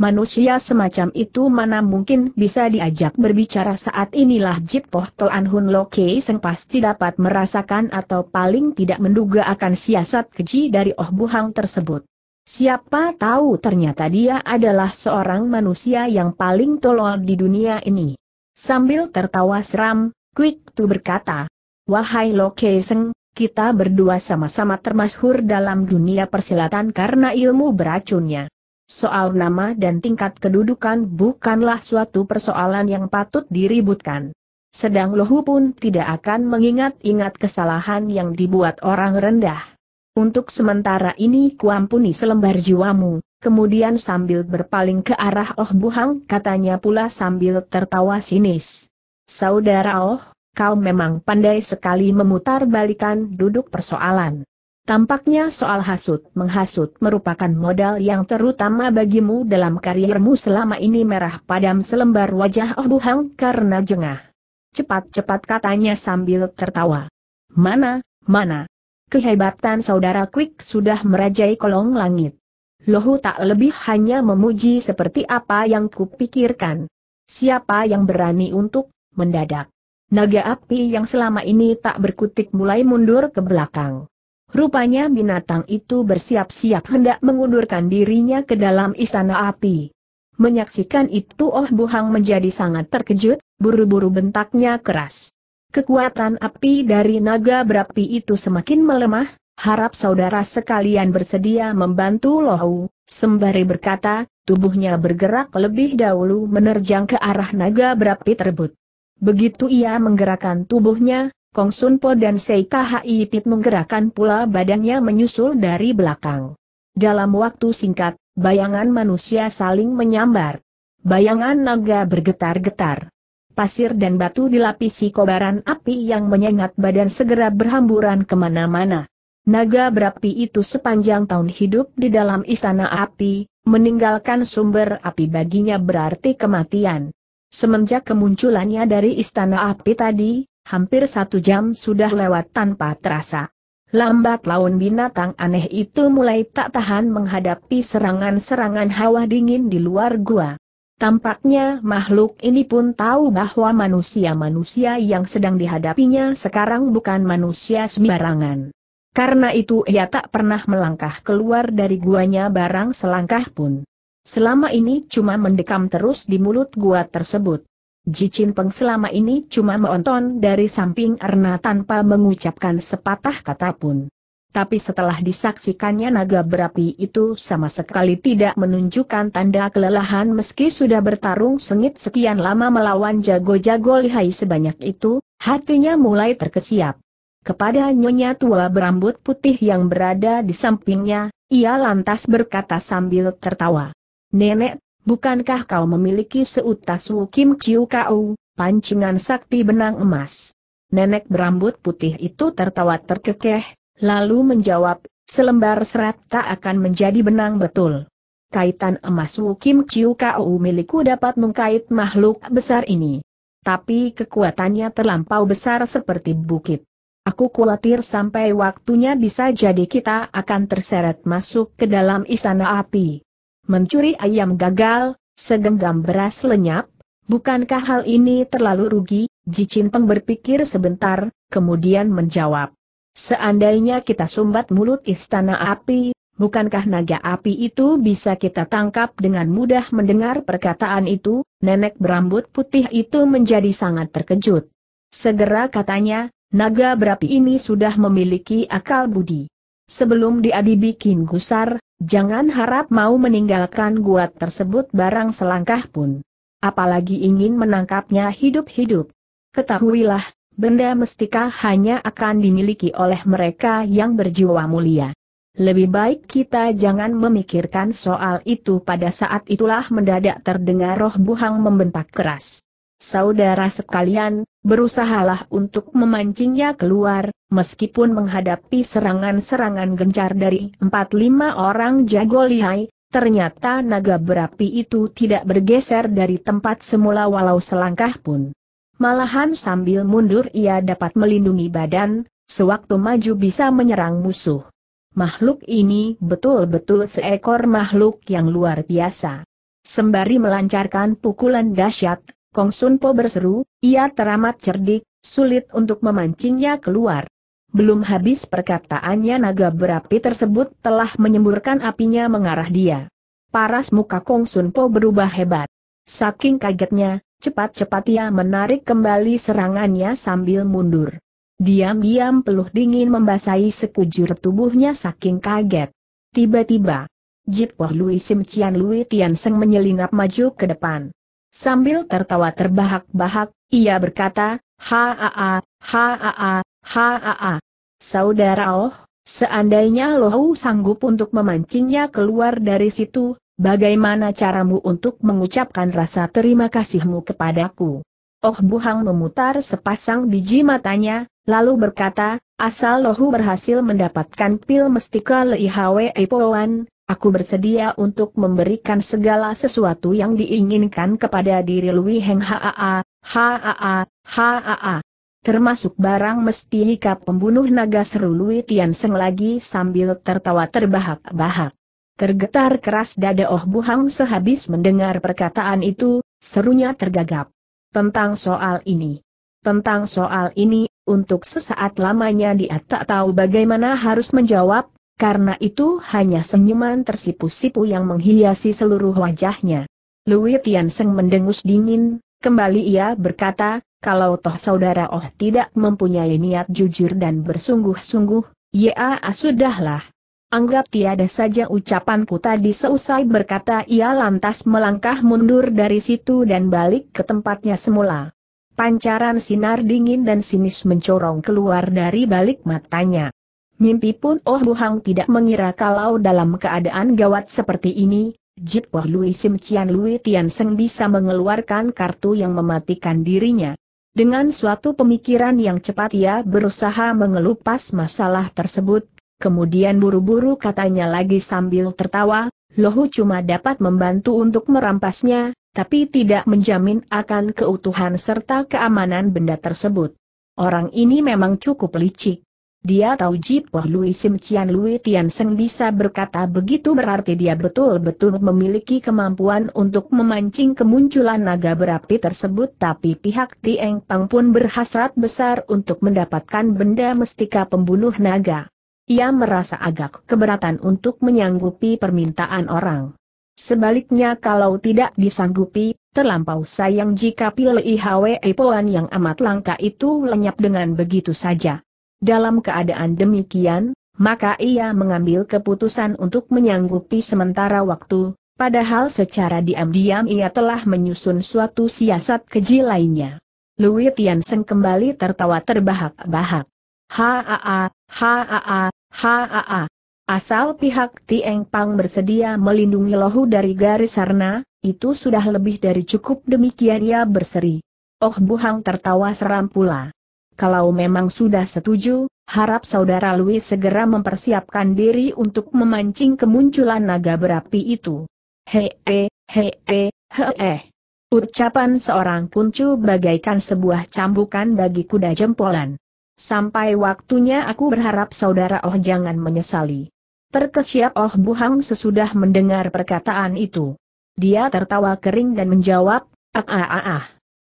manusia semacam itu mana mungkin bisa diajak berbicara saat inilah Jip Poh Toan Hun Lo Kei Seng pasti dapat merasakan atau paling tidak menduga akan siasat keji dari Oh Buhang tersebut. Siapa tahu ternyata dia adalah seorang manusia yang paling tolol di dunia ini. Sambil tertawa seram, Quick Tu berkata, Wahai Lo Kei Seng, kita berdua sama-sama termasyhur dalam dunia persilatan karena ilmu beracunnya soal nama dan tingkat kedudukan bukanlah suatu persoalan yang patut diributkan. Sedang Lohu pun tidak akan mengingat-ingat kesalahan yang dibuat orang rendah. Untuk sementara ini kuampuni selembar jiwamu, kemudian sambil berpaling ke arah Oh Buhang katanya pula sambil tertawa sinis. Saudara Oh, kau memang pandai sekali memutar balikan duduk persoalan. Tampaknya soal hasut menghasut merupakan modal yang terutama bagimu dalam kariermu selama ini merah padam selembar wajah Oh Buhang karena jengah. Cepat-cepat katanya sambil tertawa. Mana, mana. Kehebatan saudara Quick sudah merajai kolong langit. Lohu tak lebih hanya memuji seperti apa yang kupikirkan. Siapa yang berani untuk, mendadak. Naga api yang selama ini tak berkutik mulai mundur ke belakang. Rupanya binatang itu bersiap-siap hendak mengundurkan dirinya ke dalam istana api. Menyaksikan itu Oh Buhang menjadi sangat terkejut, buru-buru bentaknya keras. Kekuatan api dari naga berapi itu semakin melemah, harap saudara sekalian bersedia membantu Lohu, sembari berkata, tubuhnya bergerak lebih dahulu menerjang ke arah naga berapi tersebut. Begitu ia menggerakkan tubuhnya, Kong Sun Po dan Sei Kahai Pit menggerakkan pula badannya menyusul dari belakang. Dalam waktu singkat, bayangan manusia saling menyambar. Bayangan naga bergetar-getar. Pasir dan batu dilapisi kobaran api yang menyengat badan segera berhamburan kemana-mana. Naga berapi itu sepanjang tahun hidup di dalam istana api, meninggalkan sumber api baginya berarti kematian. Semenjak kemunculannya dari istana api tadi, hampir satu jam sudah lewat tanpa terasa. Lambat laun binatang aneh itu mulai tak tahan menghadapi serangan-serangan hawa dingin di luar gua. Tampaknya makhluk ini pun tahu bahwa manusia-manusia yang sedang dihadapinya sekarang bukan manusia sembarangan. Karena itu ia tak pernah melangkah keluar dari guanya barang selangkah pun. Selama ini cuma mendekam terus di mulut gua tersebut. Jicin Peng selama ini cuma menonton dari samping Erna tanpa mengucapkan sepatah kata pun. Tapi setelah disaksikannya naga berapi itu sama sekali tidak menunjukkan tanda kelelahan meski sudah bertarung sengit sekian lama melawan jago-jago lihai sebanyak itu, hatinya mulai terkesiap. Kepada nyonya tua berambut putih yang berada di sampingnya, ia lantas berkata sambil tertawa. Nenek, Bukankah kau memiliki seutas Wukim ciu Kau, pancingan sakti benang emas? Nenek berambut putih itu tertawa terkekeh, lalu menjawab, selembar serat tak akan menjadi benang betul. Kaitan emas Wukim ciu Kau milikku dapat mengkait makhluk besar ini. Tapi kekuatannya terlampau besar seperti bukit. Aku khawatir sampai waktunya bisa jadi kita akan terseret masuk ke dalam istana api. Mencuri ayam gagal, segenggam beras lenyap, bukankah hal ini terlalu rugi? Peng berpikir sebentar, kemudian menjawab. Seandainya kita sumbat mulut istana api, bukankah naga api itu bisa kita tangkap dengan mudah mendengar perkataan itu? Nenek berambut putih itu menjadi sangat terkejut. Segera katanya, naga berapi ini sudah memiliki akal budi. Sebelum dia dibikin gusar, Jangan harap mau meninggalkan gua tersebut barang selangkah pun. Apalagi ingin menangkapnya hidup-hidup. Ketahuilah, benda mestika hanya akan dimiliki oleh mereka yang berjiwa mulia. Lebih baik kita jangan memikirkan soal itu pada saat itulah mendadak terdengar roh buhang membentak keras. Saudara sekalian, berusahalah untuk memancingnya keluar, meskipun menghadapi serangan-serangan gencar dari 4-5 orang jago lihai, ternyata naga berapi itu tidak bergeser dari tempat semula walau selangkah pun. Malahan sambil mundur ia dapat melindungi badan, sewaktu maju bisa menyerang musuh. Makhluk ini betul-betul seekor makhluk yang luar biasa. Sembari melancarkan pukulan dahsyat, Kong Sun Po berseru, ia teramat cerdik, sulit untuk memancingnya keluar. Belum habis perkataannya naga berapi tersebut telah menyemburkan apinya mengarah dia. Paras muka Kong Sun Po berubah hebat. Saking kagetnya, cepat-cepat ia menarik kembali serangannya sambil mundur. Diam-diam peluh dingin membasahi sekujur tubuhnya saking kaget. Tiba-tiba, Jip Wah Lui Sim Cian Lui Tian Seng menyelinap maju ke depan. Sambil tertawa terbahak-bahak, ia berkata, Haa, haa, haa. Saudara Oh, seandainya Lohu sanggup untuk memancingnya keluar dari situ, bagaimana caramu untuk mengucapkan rasa terima kasihmu kepadaku? Oh Buhang memutar sepasang biji matanya, lalu berkata, asal Lohu berhasil mendapatkan pil mestika Leihawe Ipoan, Aku bersedia untuk memberikan segala sesuatu yang diinginkan kepada diri Lui Heng Haa, Haa, Haa. Termasuk barang mesti mestika pembunuh naga seru Lui Tian Seng lagi sambil tertawa terbahak-bahak. Tergetar keras dada Oh Buhang sehabis mendengar perkataan itu, serunya tergagap. Tentang soal ini. Tentang soal ini, untuk sesaat lamanya dia tak tahu bagaimana harus menjawab, karena itu hanya senyuman tersipu-sipu yang menghiasi seluruh wajahnya. Louis Tianseng mendengus dingin, kembali ia berkata, kalau toh saudara Oh tidak mempunyai niat jujur dan bersungguh-sungguh, ya sudahlah. Anggap tiada saja ucapanku tadi seusai berkata ia lantas melangkah mundur dari situ dan balik ke tempatnya semula. Pancaran sinar dingin dan sinis mencorong keluar dari balik matanya. Mimpi pun Oh Buhang tidak mengira kalau dalam keadaan gawat seperti ini, Jit Poh Lui Sim Cian Lui Tian Seng bisa mengeluarkan kartu yang mematikan dirinya. Dengan suatu pemikiran yang cepat ia berusaha mengelupas masalah tersebut, kemudian buru-buru katanya lagi sambil tertawa, Lohu cuma dapat membantu untuk merampasnya, tapi tidak menjamin akan keutuhan serta keamanan benda tersebut. Orang ini memang cukup licik. Dia tahu Jipoh Lui Sim Cian Lui Tian Seng bisa berkata begitu berarti dia betul-betul memiliki kemampuan untuk memancing kemunculan naga berapi tersebut tapi pihak Tieng Pang pun berhasrat besar untuk mendapatkan benda mestika pembunuh naga. Ia merasa agak keberatan untuk menyanggupi permintaan orang. Sebaliknya kalau tidak disanggupi, terlampau sayang jika Pil Hwe Poan yang amat langka itu lenyap dengan begitu saja. Dalam keadaan demikian, maka ia mengambil keputusan untuk menyanggupi sementara waktu, padahal secara diam-diam ia telah menyusun suatu siasat keji lainnya. Louis Tiansen kembali tertawa terbahak-bahak. Haa, haa, haa. Asal pihak Tieng Pang bersedia melindungi Lohu dari garis sarna, itu sudah lebih dari cukup demikian ia berseri. Oh Buhang tertawa seram pula. Kalau memang sudah setuju, harap saudara Louis segera mempersiapkan diri untuk memancing kemunculan naga berapi itu. Hee, hee, hee. Ucapan seorang kuncu bagaikan sebuah cambukan bagi kuda jempolan. Sampai waktunya aku berharap saudara Oh jangan menyesali. Terkesiap Oh Buhang sesudah mendengar perkataan itu. Dia tertawa kering dan menjawab, ah ah ah ah.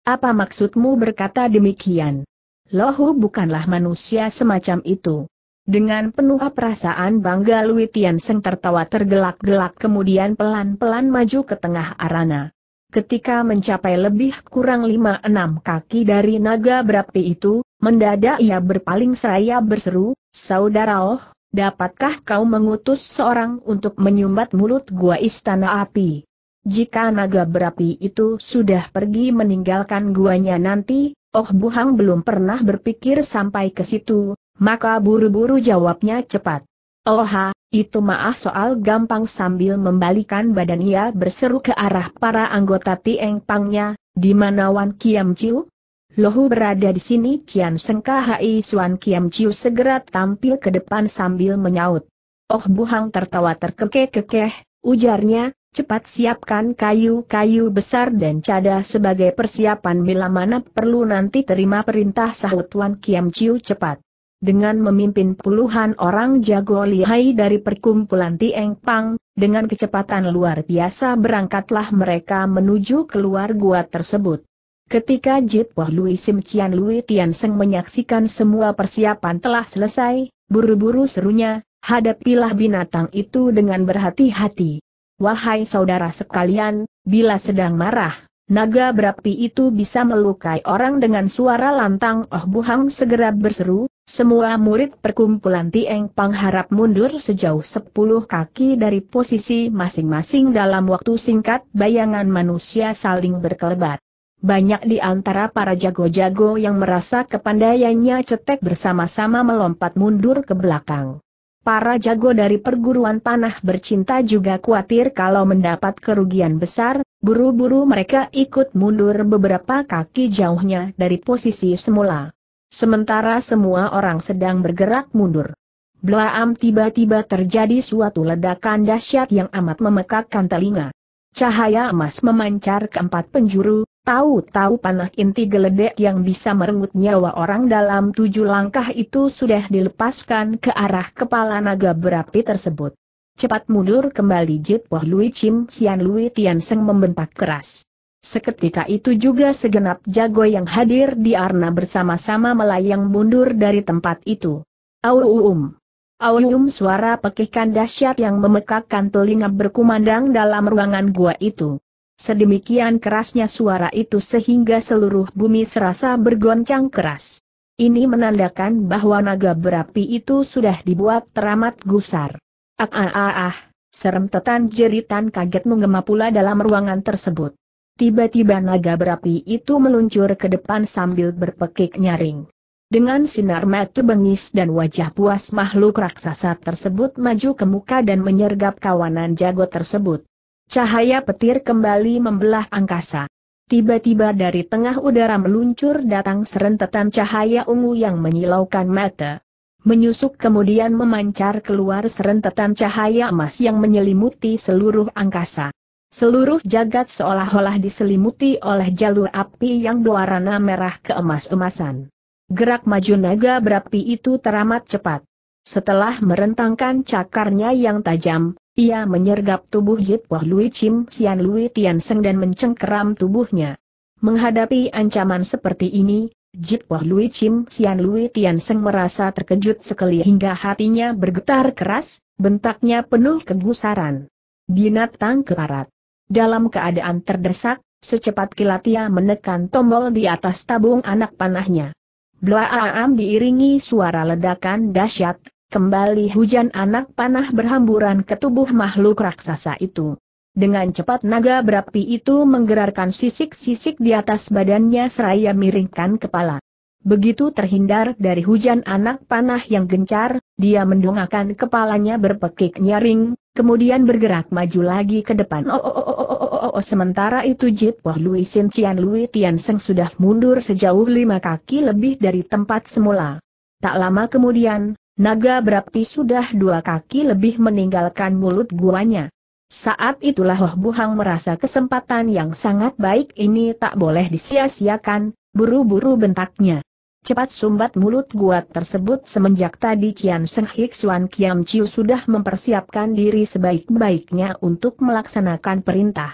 Apa maksudmu berkata demikian? Lohu bukanlah manusia semacam itu. Dengan penuh perasaan bangga Lui Tian Seng tertawa tergelak-gelak kemudian pelan-pelan maju ke tengah arana. Ketika mencapai lebih kurang 5-6 kaki dari naga berapi itu, mendadak ia berpaling seraya berseru, Saudara Oh, dapatkah kau mengutus seorang untuk menyumbat mulut gua istana api? Jika naga berapi itu sudah pergi meninggalkan guanya nanti, Oh Buhang belum pernah berpikir sampai ke situ, maka buru-buru jawabnya cepat. Oha, oh, itu maaf soal gampang sambil membalikan badan ia berseru ke arah para anggota Tieng Pangnya, di mana Wan Kiam Chiu? Lohu berada di sini Kian Sengka Hai Suan Kiam Chiu segera tampil ke depan sambil menyaut. Oh Buhang tertawa terkekeh-kekeh, ujarnya, Cepat siapkan kayu-kayu besar dan cada sebagai persiapan bila mana perlu nanti terima perintah sahut Tuan Kiam Chiu cepat. Dengan memimpin puluhan orang jago lihai dari perkumpulan Tieng Pang, dengan kecepatan luar biasa berangkatlah mereka menuju keluar gua tersebut. Ketika Jit Wah Lui Sim Cian Lui Tian Seng menyaksikan semua persiapan telah selesai, buru-buru serunya, hadapilah binatang itu dengan berhati-hati. Wahai saudara sekalian, bila sedang marah, naga berapi itu bisa melukai orang dengan suara lantang Oh Buhang segera berseru, semua murid perkumpulan Tieng Pang harap mundur sejauh sepuluh kaki dari posisi masing-masing dalam waktu singkat bayangan manusia saling berkelebat. Banyak di antara para jago-jago yang merasa kepandaiannya cetek bersama-sama melompat mundur ke belakang. Para jago dari perguruan tanah bercinta juga khawatir kalau mendapat kerugian besar, buru-buru mereka ikut mundur beberapa kaki jauhnya dari posisi semula. Sementara semua orang sedang bergerak mundur. Blaam tiba-tiba terjadi suatu ledakan dahsyat yang amat memekakkan telinga. Cahaya emas memancar ke empat penjuru, Tahu-tahu panah inti geledek yang bisa merenggut nyawa orang dalam tujuh langkah itu sudah dilepaskan ke arah kepala naga berapi tersebut. Cepat mundur kembali Jit Wah Lui Chim Sian Lui Tian Seng membentak keras. Seketika itu juga segenap jago yang hadir di Arna bersama-sama melayang mundur dari tempat itu. Auum. Auum suara pekikan dahsyat yang memekakkan telinga berkumandang dalam ruangan gua itu. Sedemikian kerasnya suara itu sehingga seluruh bumi serasa bergoncang keras. Ini menandakan bahwa naga berapi itu sudah dibuat teramat gusar. Ah ah ah ah, tetan jeritan kaget menggema pula dalam ruangan tersebut. Tiba-tiba naga berapi itu meluncur ke depan sambil berpekik nyaring. Dengan sinar mata bengis dan wajah puas makhluk raksasa tersebut maju ke muka dan menyergap kawanan jago tersebut. Cahaya petir kembali membelah angkasa. Tiba-tiba dari tengah udara meluncur datang serentetan cahaya ungu yang menyilaukan mata. Menyusup kemudian memancar keluar serentetan cahaya emas yang menyelimuti seluruh angkasa. Seluruh jagat seolah-olah diselimuti oleh jalur api yang berwarna merah keemas-emasan. Gerak maju naga berapi itu teramat cepat. Setelah merentangkan cakarnya yang tajam, ia menyergap tubuh Jip Wah Lui Chim Sian Lui Tian Seng dan mencengkeram tubuhnya. Menghadapi ancaman seperti ini, Jip Wah Lui Chim Sian Lui Tian Seng merasa terkejut sekali hingga hatinya bergetar keras, bentaknya penuh kegusaran. Binatang keparat. Dalam keadaan terdesak, secepat kilat ia menekan tombol di atas tabung anak panahnya. Blaaam diiringi suara ledakan dahsyat, Kembali hujan anak panah berhamburan ke tubuh makhluk raksasa itu. Dengan cepat naga berapi itu menggerakkan sisik-sisik di atas badannya seraya miringkan kepala. Begitu terhindar dari hujan anak panah yang gencar, dia mendongakkan kepalanya berpekik nyaring, kemudian bergerak maju lagi ke depan. Oh, oh, oh, oh, oh, oh, oh, oh. Sementara itu Jit Wah Lui Sin Cian Lui Tian Seng sudah mundur sejauh lima kaki lebih dari tempat semula. Tak lama kemudian, Naga berarti sudah dua kaki lebih meninggalkan mulut guanya. Saat itulah Hoh Buhang merasa kesempatan yang sangat baik ini tak boleh disia-siakan, buru-buru bentaknya. Cepat sumbat mulut gua tersebut semenjak tadi Cian Seng Hik Suan Kiam Chiu sudah mempersiapkan diri sebaik-baiknya untuk melaksanakan perintah.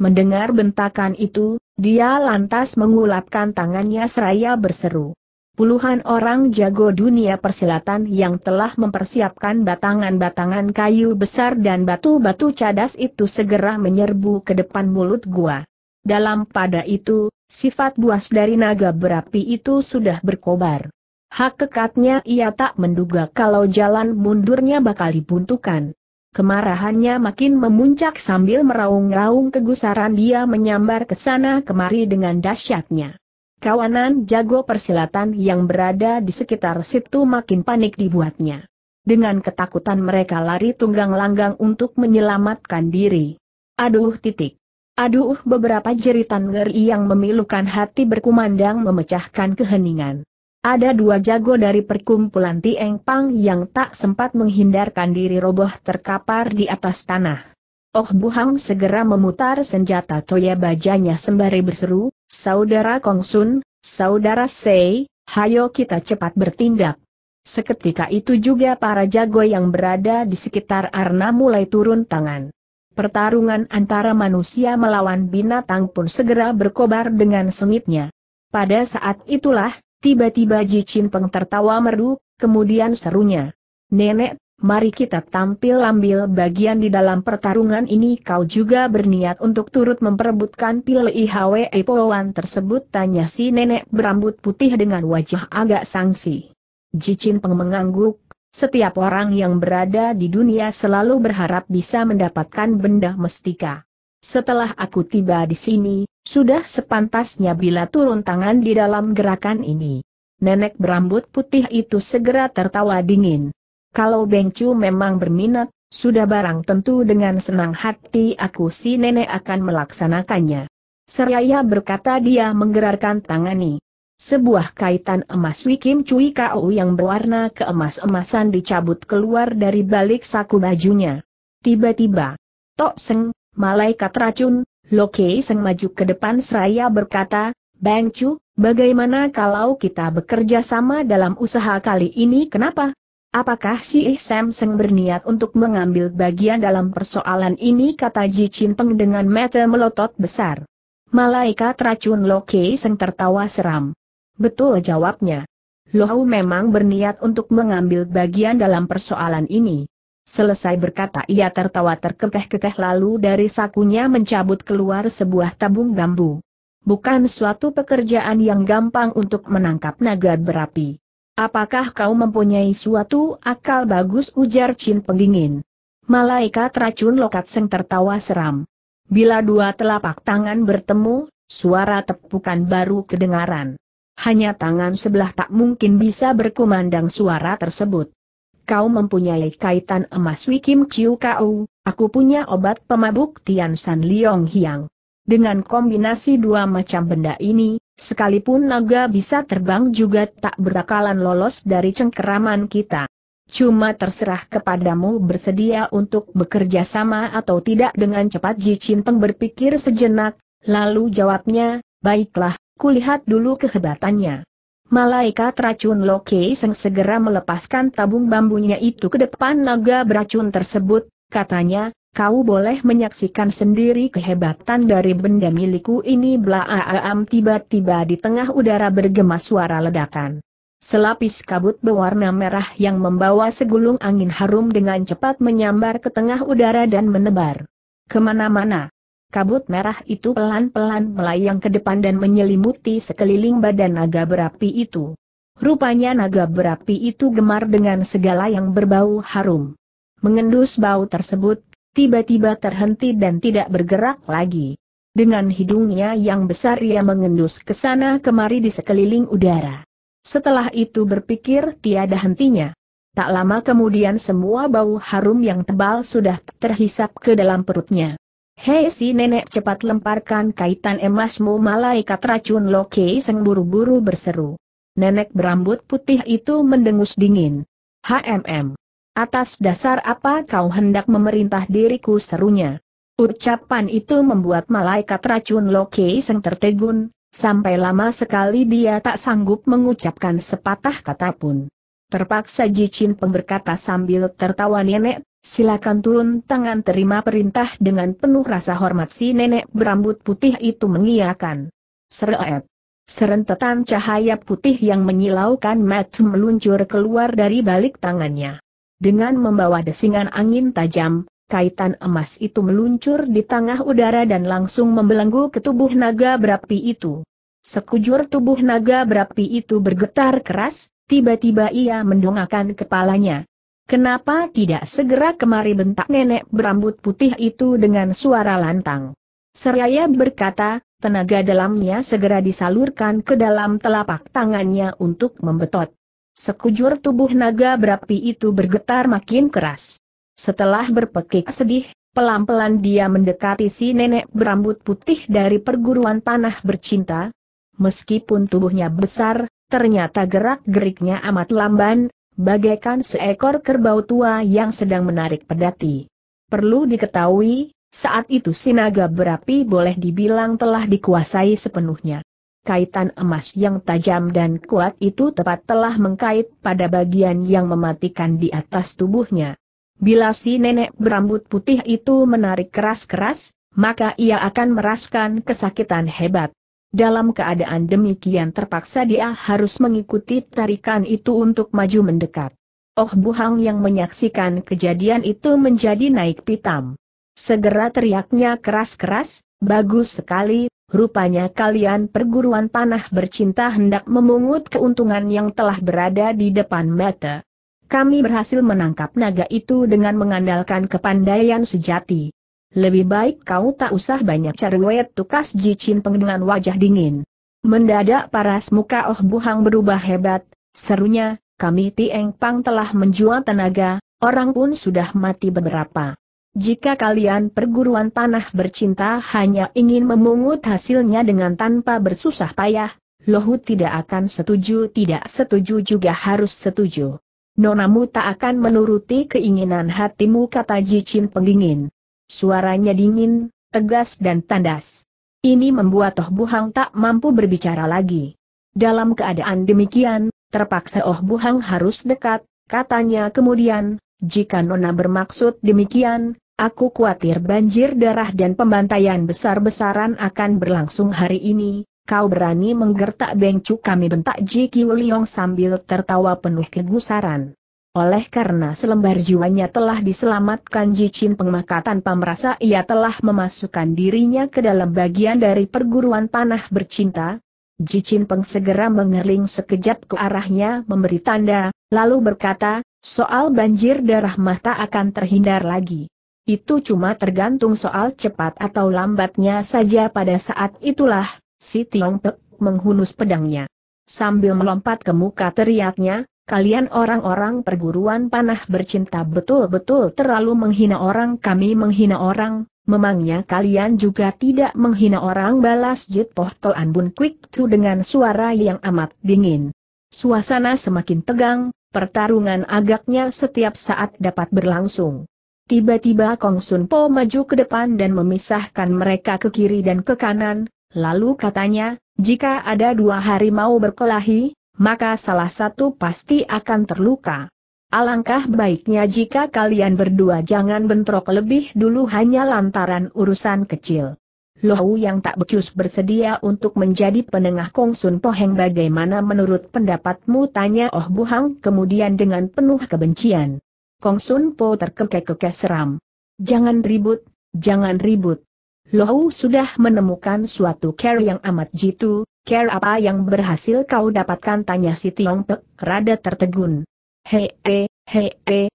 Mendengar bentakan itu, dia lantas mengulapkan tangannya seraya berseru. Puluhan orang jago dunia persilatan yang telah mempersiapkan batangan-batangan kayu besar dan batu-batu cadas itu segera menyerbu ke depan mulut gua. Dalam pada itu, sifat buas dari naga berapi itu sudah berkobar. Hak kekatnya ia tak menduga kalau jalan mundurnya bakal dibuntukan. Kemarahannya makin memuncak sambil meraung-raung kegusaran dia menyambar ke sana kemari dengan dahsyatnya kawanan jago persilatan yang berada di sekitar situ makin panik dibuatnya. Dengan ketakutan mereka lari tunggang langgang untuk menyelamatkan diri. Aduh titik. Aduh beberapa jeritan ngeri yang memilukan hati berkumandang memecahkan keheningan. Ada dua jago dari perkumpulan Tieng Pang yang tak sempat menghindarkan diri roboh terkapar di atas tanah. Oh Buhang segera memutar senjata toya bajanya sembari berseru, Saudara Kongsun, Saudara Sei, hayo kita cepat bertindak. Seketika itu juga para jago yang berada di sekitar Arna mulai turun tangan. Pertarungan antara manusia melawan binatang pun segera berkobar dengan sengitnya. Pada saat itulah, tiba-tiba Ji Peng tertawa merdu, kemudian serunya. Nenek mari kita tampil ambil bagian di dalam pertarungan ini kau juga berniat untuk turut memperebutkan pil IHWE Powan tersebut tanya si nenek berambut putih dengan wajah agak sangsi. Jicin Peng mengangguk, setiap orang yang berada di dunia selalu berharap bisa mendapatkan benda mestika. Setelah aku tiba di sini, sudah sepantasnya bila turun tangan di dalam gerakan ini. Nenek berambut putih itu segera tertawa dingin. Kalau Beng Chu memang berminat, sudah barang tentu dengan senang hati aku si nenek akan melaksanakannya. Seraya berkata dia menggerarkan tangani. Sebuah kaitan emas Wikim Cui Kau yang berwarna keemas-emasan dicabut keluar dari balik saku bajunya. Tiba-tiba, Tok Seng, malaikat racun, Lokei Seng maju ke depan seraya berkata, Bang Chu, bagaimana kalau kita bekerja sama dalam usaha kali ini kenapa? Apakah si eh Samsung berniat untuk mengambil bagian dalam persoalan ini kata Ji Peng dengan mata melotot besar. Malaikat racun Lo Seng tertawa seram. Betul jawabnya. Lo hau memang berniat untuk mengambil bagian dalam persoalan ini. Selesai berkata ia tertawa terkekeh-kekeh lalu dari sakunya mencabut keluar sebuah tabung bambu. Bukan suatu pekerjaan yang gampang untuk menangkap naga berapi. Apakah kau mempunyai suatu akal bagus ujar Chin Pengingin. Malaikat racun lokat seng tertawa seram. Bila dua telapak tangan bertemu, suara tepukan baru kedengaran. Hanya tangan sebelah tak mungkin bisa berkumandang suara tersebut. Kau mempunyai kaitan emas Wikim Chiu Kau, aku punya obat pemabuk Tian San Liong Hiang. Dengan kombinasi dua macam benda ini, Sekalipun naga bisa terbang juga tak berakalan lolos dari cengkeraman kita. Cuma terserah kepadamu bersedia untuk bekerja sama atau tidak dengan cepat Ji Peng berpikir sejenak, lalu jawabnya, baiklah, kulihat dulu kehebatannya. Malaikat racun Loke Seng segera melepaskan tabung bambunya itu ke depan naga beracun tersebut, katanya, kau boleh menyaksikan sendiri kehebatan dari benda milikku ini blaaam tiba-tiba di tengah udara bergema suara ledakan. Selapis kabut berwarna merah yang membawa segulung angin harum dengan cepat menyambar ke tengah udara dan menebar. Kemana-mana. Kabut merah itu pelan-pelan melayang ke depan dan menyelimuti sekeliling badan naga berapi itu. Rupanya naga berapi itu gemar dengan segala yang berbau harum. Mengendus bau tersebut tiba-tiba terhenti dan tidak bergerak lagi. Dengan hidungnya yang besar ia mengendus ke sana kemari di sekeliling udara. Setelah itu berpikir tiada hentinya. Tak lama kemudian semua bau harum yang tebal sudah terhisap ke dalam perutnya. Hei si nenek cepat lemparkan kaitan emasmu malaikat racun Loki seng buru-buru berseru. Nenek berambut putih itu mendengus dingin. HMM. Atas dasar apa kau hendak memerintah diriku serunya? Ucapan itu membuat malaikat racun Loki Seng tertegun, sampai lama sekali dia tak sanggup mengucapkan sepatah kata pun. Terpaksa Jicin pemberkata sambil tertawa nenek, silakan turun tangan terima perintah dengan penuh rasa hormat si nenek berambut putih itu mengiakan. Seret. Serentetan cahaya putih yang menyilaukan mata meluncur keluar dari balik tangannya. Dengan membawa desingan angin tajam, kaitan emas itu meluncur di tengah udara dan langsung membelenggu ke tubuh naga berapi itu. Sekujur tubuh naga berapi itu bergetar keras, tiba-tiba ia mendongakkan kepalanya. Kenapa tidak segera kemari bentak nenek berambut putih itu dengan suara lantang? Seraya berkata, tenaga dalamnya segera disalurkan ke dalam telapak tangannya untuk membetot. Sekujur tubuh naga berapi itu bergetar makin keras. Setelah berpekik sedih, pelan-pelan dia mendekati si nenek berambut putih dari perguruan tanah bercinta. Meskipun tubuhnya besar, ternyata gerak-geriknya amat lamban, bagaikan seekor kerbau tua yang sedang menarik pedati. Perlu diketahui, saat itu si naga berapi boleh dibilang telah dikuasai sepenuhnya kaitan emas yang tajam dan kuat itu tepat telah mengkait pada bagian yang mematikan di atas tubuhnya. Bila si nenek berambut putih itu menarik keras-keras, maka ia akan merasakan kesakitan hebat. Dalam keadaan demikian terpaksa dia harus mengikuti tarikan itu untuk maju mendekat. Oh Buhang yang menyaksikan kejadian itu menjadi naik pitam. Segera teriaknya keras-keras, bagus sekali, Rupanya kalian perguruan panah bercinta hendak memungut keuntungan yang telah berada di depan mata. Kami berhasil menangkap naga itu dengan mengandalkan kepandaian sejati. Lebih baik kau tak usah banyak cerwet tukas jicin dengan wajah dingin. Mendadak paras muka Oh Buhang berubah hebat, serunya, kami Tieng Pang telah menjual tenaga, orang pun sudah mati beberapa. Jika kalian perguruan tanah bercinta hanya ingin memungut hasilnya dengan tanpa bersusah payah, Lohu tidak akan setuju tidak setuju juga harus setuju. Nonamu tak akan menuruti keinginan hatimu kata Jicin pengingin. Suaranya dingin, tegas dan tandas. Ini membuat Oh Buhang tak mampu berbicara lagi. Dalam keadaan demikian, terpaksa Oh Buhang harus dekat, katanya kemudian, jika Nona bermaksud demikian, Aku khawatir banjir darah dan pembantaian besar-besaran akan berlangsung hari ini, kau berani menggertak bengcu kami bentak Ji Liong sambil tertawa penuh kegusaran. Oleh karena selembar jiwanya telah diselamatkan Jicin Pengmaka tanpa merasa ia telah memasukkan dirinya ke dalam bagian dari perguruan tanah bercinta, Jicin Peng segera mengerling sekejap ke arahnya memberi tanda, lalu berkata, soal banjir darah mata akan terhindar lagi. Itu cuma tergantung soal cepat atau lambatnya saja pada saat itulah, si Tiong Pek menghunus pedangnya. Sambil melompat ke muka teriaknya, kalian orang-orang perguruan panah bercinta betul-betul terlalu menghina orang kami menghina orang, memangnya kalian juga tidak menghina orang balas Jit Poh Toan Bun Quick Chu dengan suara yang amat dingin. Suasana semakin tegang, pertarungan agaknya setiap saat dapat berlangsung. Tiba-tiba Kong Sun Po maju ke depan dan memisahkan mereka ke kiri dan ke kanan, lalu katanya, jika ada dua harimau berkelahi, maka salah satu pasti akan terluka. Alangkah baiknya jika kalian berdua jangan bentrok lebih dulu hanya lantaran urusan kecil. Lohu yang tak becus bersedia untuk menjadi penengah Kong Sun Po Heng bagaimana menurut pendapatmu tanya Oh Bu Hang. kemudian dengan penuh kebencian. Kong Sun Po terkekeh-kekeh seram. Jangan ribut, jangan ribut. Lohau sudah menemukan suatu care yang amat jitu, care apa yang berhasil kau dapatkan tanya si Tiong Pek rada tertegun. Hei, hei, hei, hei,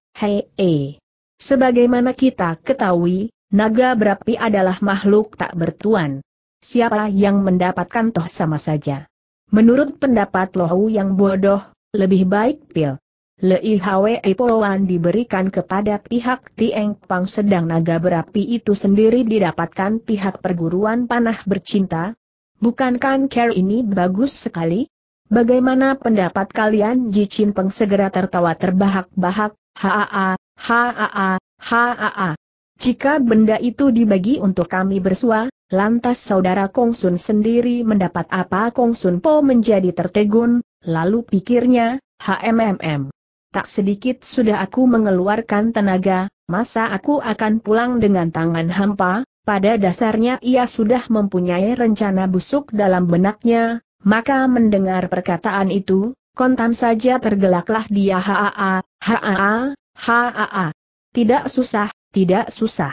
hei. Sebagaimana kita ketahui, naga berapi adalah makhluk tak bertuan. Siapa yang mendapatkan toh sama saja. Menurut pendapat Lohau yang bodoh, lebih baik pil. Lei Hwe Poan diberikan kepada pihak Tieng Pang sedang naga berapi itu sendiri didapatkan pihak perguruan panah bercinta. Bukankan care ini bagus sekali? Bagaimana pendapat kalian? Jicin Peng segera tertawa terbahak-bahak, haa, haa, haa. Jika benda itu dibagi untuk kami bersua, lantas saudara Kong Sun sendiri mendapat apa Kong Sun Po menjadi tertegun, lalu pikirnya, HMMM tak sedikit sudah aku mengeluarkan tenaga, masa aku akan pulang dengan tangan hampa, pada dasarnya ia sudah mempunyai rencana busuk dalam benaknya, maka mendengar perkataan itu, kontan saja tergelaklah dia haa, haa, haa. Tidak susah, tidak susah.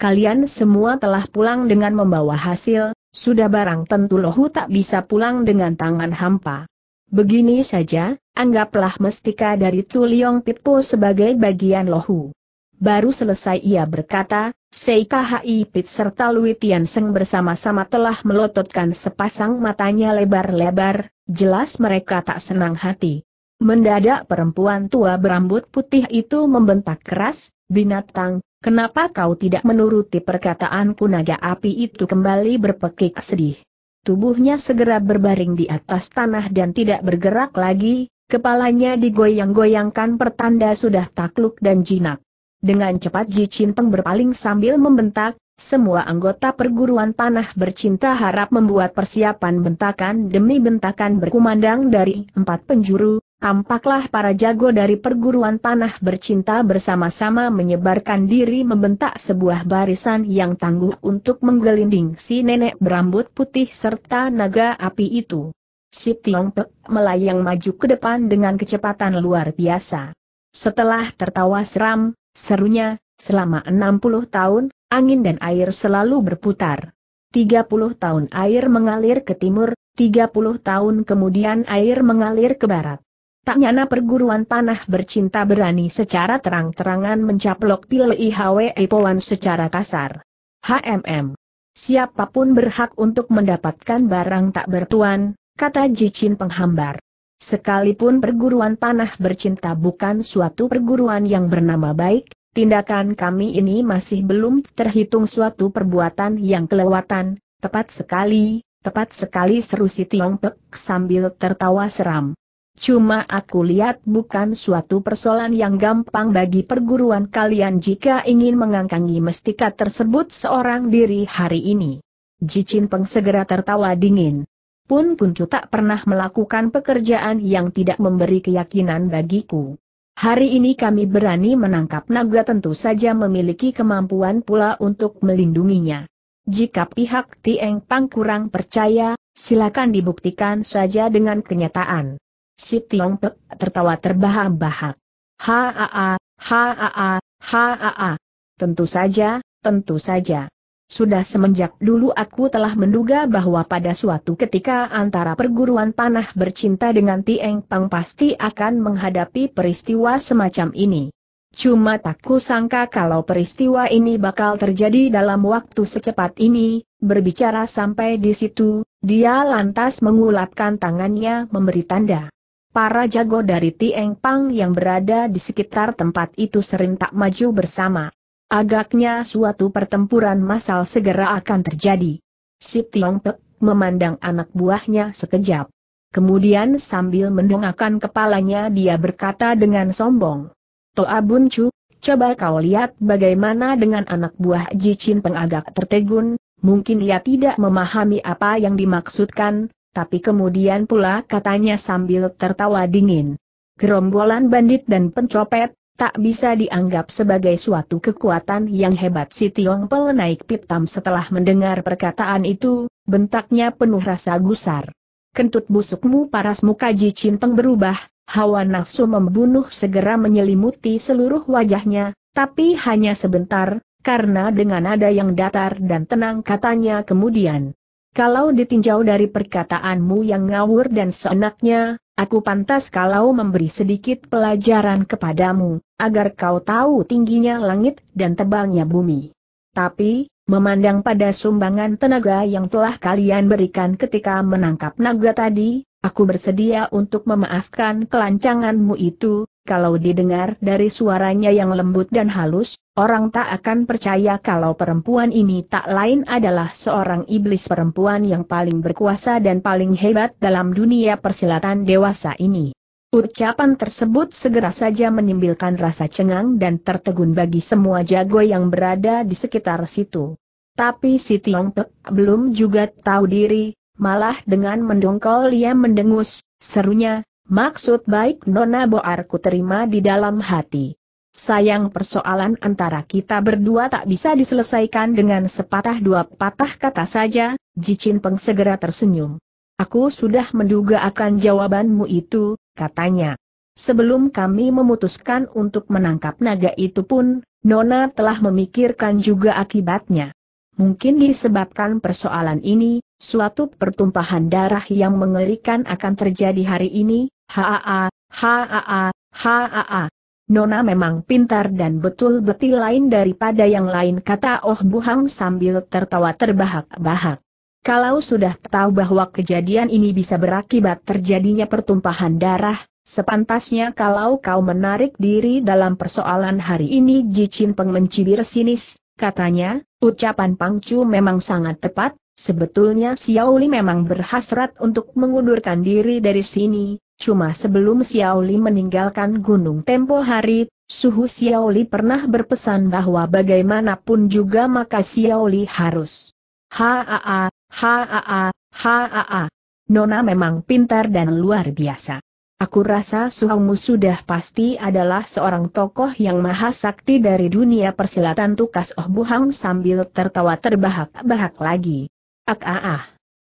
Kalian semua telah pulang dengan membawa hasil, sudah barang tentu lohu tak bisa pulang dengan tangan hampa. Begini saja, Anggaplah mestika dari Tuliong Pitpo sebagai bagian lohu. Baru selesai ia berkata, Hai Pit serta Lui Tian Seng bersama-sama telah melototkan sepasang matanya lebar-lebar, jelas mereka tak senang hati. Mendadak perempuan tua berambut putih itu membentak keras, binatang, kenapa kau tidak menuruti perkataanku naga api itu kembali berpekik sedih. Tubuhnya segera berbaring di atas tanah dan tidak bergerak lagi, Kepalanya digoyang-goyangkan pertanda sudah takluk dan jinak. Dengan cepat Ji Cinteng berpaling sambil membentak, semua anggota perguruan panah bercinta harap membuat persiapan bentakan demi bentakan berkumandang dari empat penjuru, tampaklah para jago dari perguruan panah bercinta bersama-sama menyebarkan diri membentak sebuah barisan yang tangguh untuk menggelinding si nenek berambut putih serta naga api itu. Si Tiong Pek melayang maju ke depan dengan kecepatan luar biasa. Setelah tertawa seram, serunya, selama 60 tahun, angin dan air selalu berputar. 30 tahun air mengalir ke timur, 30 tahun kemudian air mengalir ke barat. Tak nyana perguruan panah bercinta berani secara terang-terangan mencaplok pil IHW Epoan secara kasar. HMM. Siapapun berhak untuk mendapatkan barang tak bertuan, kata Jicin penghambar. Sekalipun perguruan panah bercinta bukan suatu perguruan yang bernama baik, tindakan kami ini masih belum terhitung suatu perbuatan yang kelewatan, tepat sekali, tepat sekali seru si Pek sambil tertawa seram. Cuma aku lihat bukan suatu persoalan yang gampang bagi perguruan kalian jika ingin mengangkangi mestika tersebut seorang diri hari ini. Jicin Peng segera tertawa dingin. Pun Kuncu tak pernah melakukan pekerjaan yang tidak memberi keyakinan bagiku. Hari ini kami berani menangkap naga tentu saja memiliki kemampuan pula untuk melindunginya. Jika pihak Tieng Pang kurang percaya, silakan dibuktikan saja dengan kenyataan. Si Tiong Pek tertawa terbahak-bahak. Haa, haa, haa, haa. Tentu saja, tentu saja. Sudah semenjak dulu aku telah menduga bahwa pada suatu ketika antara perguruan tanah bercinta dengan Tieng Pang pasti akan menghadapi peristiwa semacam ini. Cuma tak kusangka kalau peristiwa ini bakal terjadi dalam waktu secepat ini, berbicara sampai di situ, dia lantas mengulapkan tangannya memberi tanda. Para jago dari Tieng Pang yang berada di sekitar tempat itu serentak maju bersama. Agaknya suatu pertempuran massal segera akan terjadi. Sip Tiong Pek memandang anak buahnya sekejap. Kemudian sambil mendongakkan kepalanya dia berkata dengan sombong. Toa Bun Chu, coba kau lihat bagaimana dengan anak buah Jicin pengagak tertegun, mungkin ia tidak memahami apa yang dimaksudkan, tapi kemudian pula katanya sambil tertawa dingin. Gerombolan bandit dan pencopet, tak bisa dianggap sebagai suatu kekuatan yang hebat si Tiong Pel naik pitam setelah mendengar perkataan itu, bentaknya penuh rasa gusar. Kentut busukmu paras muka Ji Cinteng berubah, hawa nafsu membunuh segera menyelimuti seluruh wajahnya, tapi hanya sebentar, karena dengan nada yang datar dan tenang katanya kemudian. Kalau ditinjau dari perkataanmu yang ngawur dan seenaknya, Aku pantas kalau memberi sedikit pelajaran kepadamu, agar kau tahu tingginya langit dan tebalnya bumi. Tapi, memandang pada sumbangan tenaga yang telah kalian berikan ketika menangkap naga tadi, Aku bersedia untuk memaafkan kelancanganmu itu, kalau didengar dari suaranya yang lembut dan halus, orang tak akan percaya kalau perempuan ini tak lain adalah seorang iblis perempuan yang paling berkuasa dan paling hebat dalam dunia persilatan dewasa ini. Ucapan tersebut segera saja menimbulkan rasa cengang dan tertegun bagi semua jago yang berada di sekitar situ. Tapi si Tiong Pek belum juga tahu diri, Malah dengan mendongkol ia mendengus, serunya, maksud baik Nona Boarku terima di dalam hati. Sayang persoalan antara kita berdua tak bisa diselesaikan dengan sepatah dua patah kata saja, Jicin Peng segera tersenyum. Aku sudah menduga akan jawabanmu itu, katanya. Sebelum kami memutuskan untuk menangkap naga itu pun, Nona telah memikirkan juga akibatnya. Mungkin disebabkan persoalan ini, Suatu pertumpahan darah yang mengerikan akan terjadi hari ini, haa, haa, haa. Nona memang pintar dan betul-betul lain daripada yang lain kata Oh Buhang sambil tertawa terbahak-bahak. Kalau sudah tahu bahwa kejadian ini bisa berakibat terjadinya pertumpahan darah, sepantasnya kalau kau menarik diri dalam persoalan hari ini Jichin Peng mencibir sinis, katanya, ucapan Pangcu memang sangat tepat, Sebetulnya Xiaoli memang berhasrat untuk mengundurkan diri dari sini, cuma sebelum Xiaoli meninggalkan gunung tempo hari, Suhu Xiaoli pernah berpesan bahwa bagaimanapun juga maka Xiaoli harus. Haa, haa, haa. Nona memang pintar dan luar biasa. Aku rasa suhamu sudah pasti adalah seorang tokoh yang maha sakti dari dunia persilatan tukas Oh Buhang sambil tertawa terbahak-bahak lagi. Ak ah ah.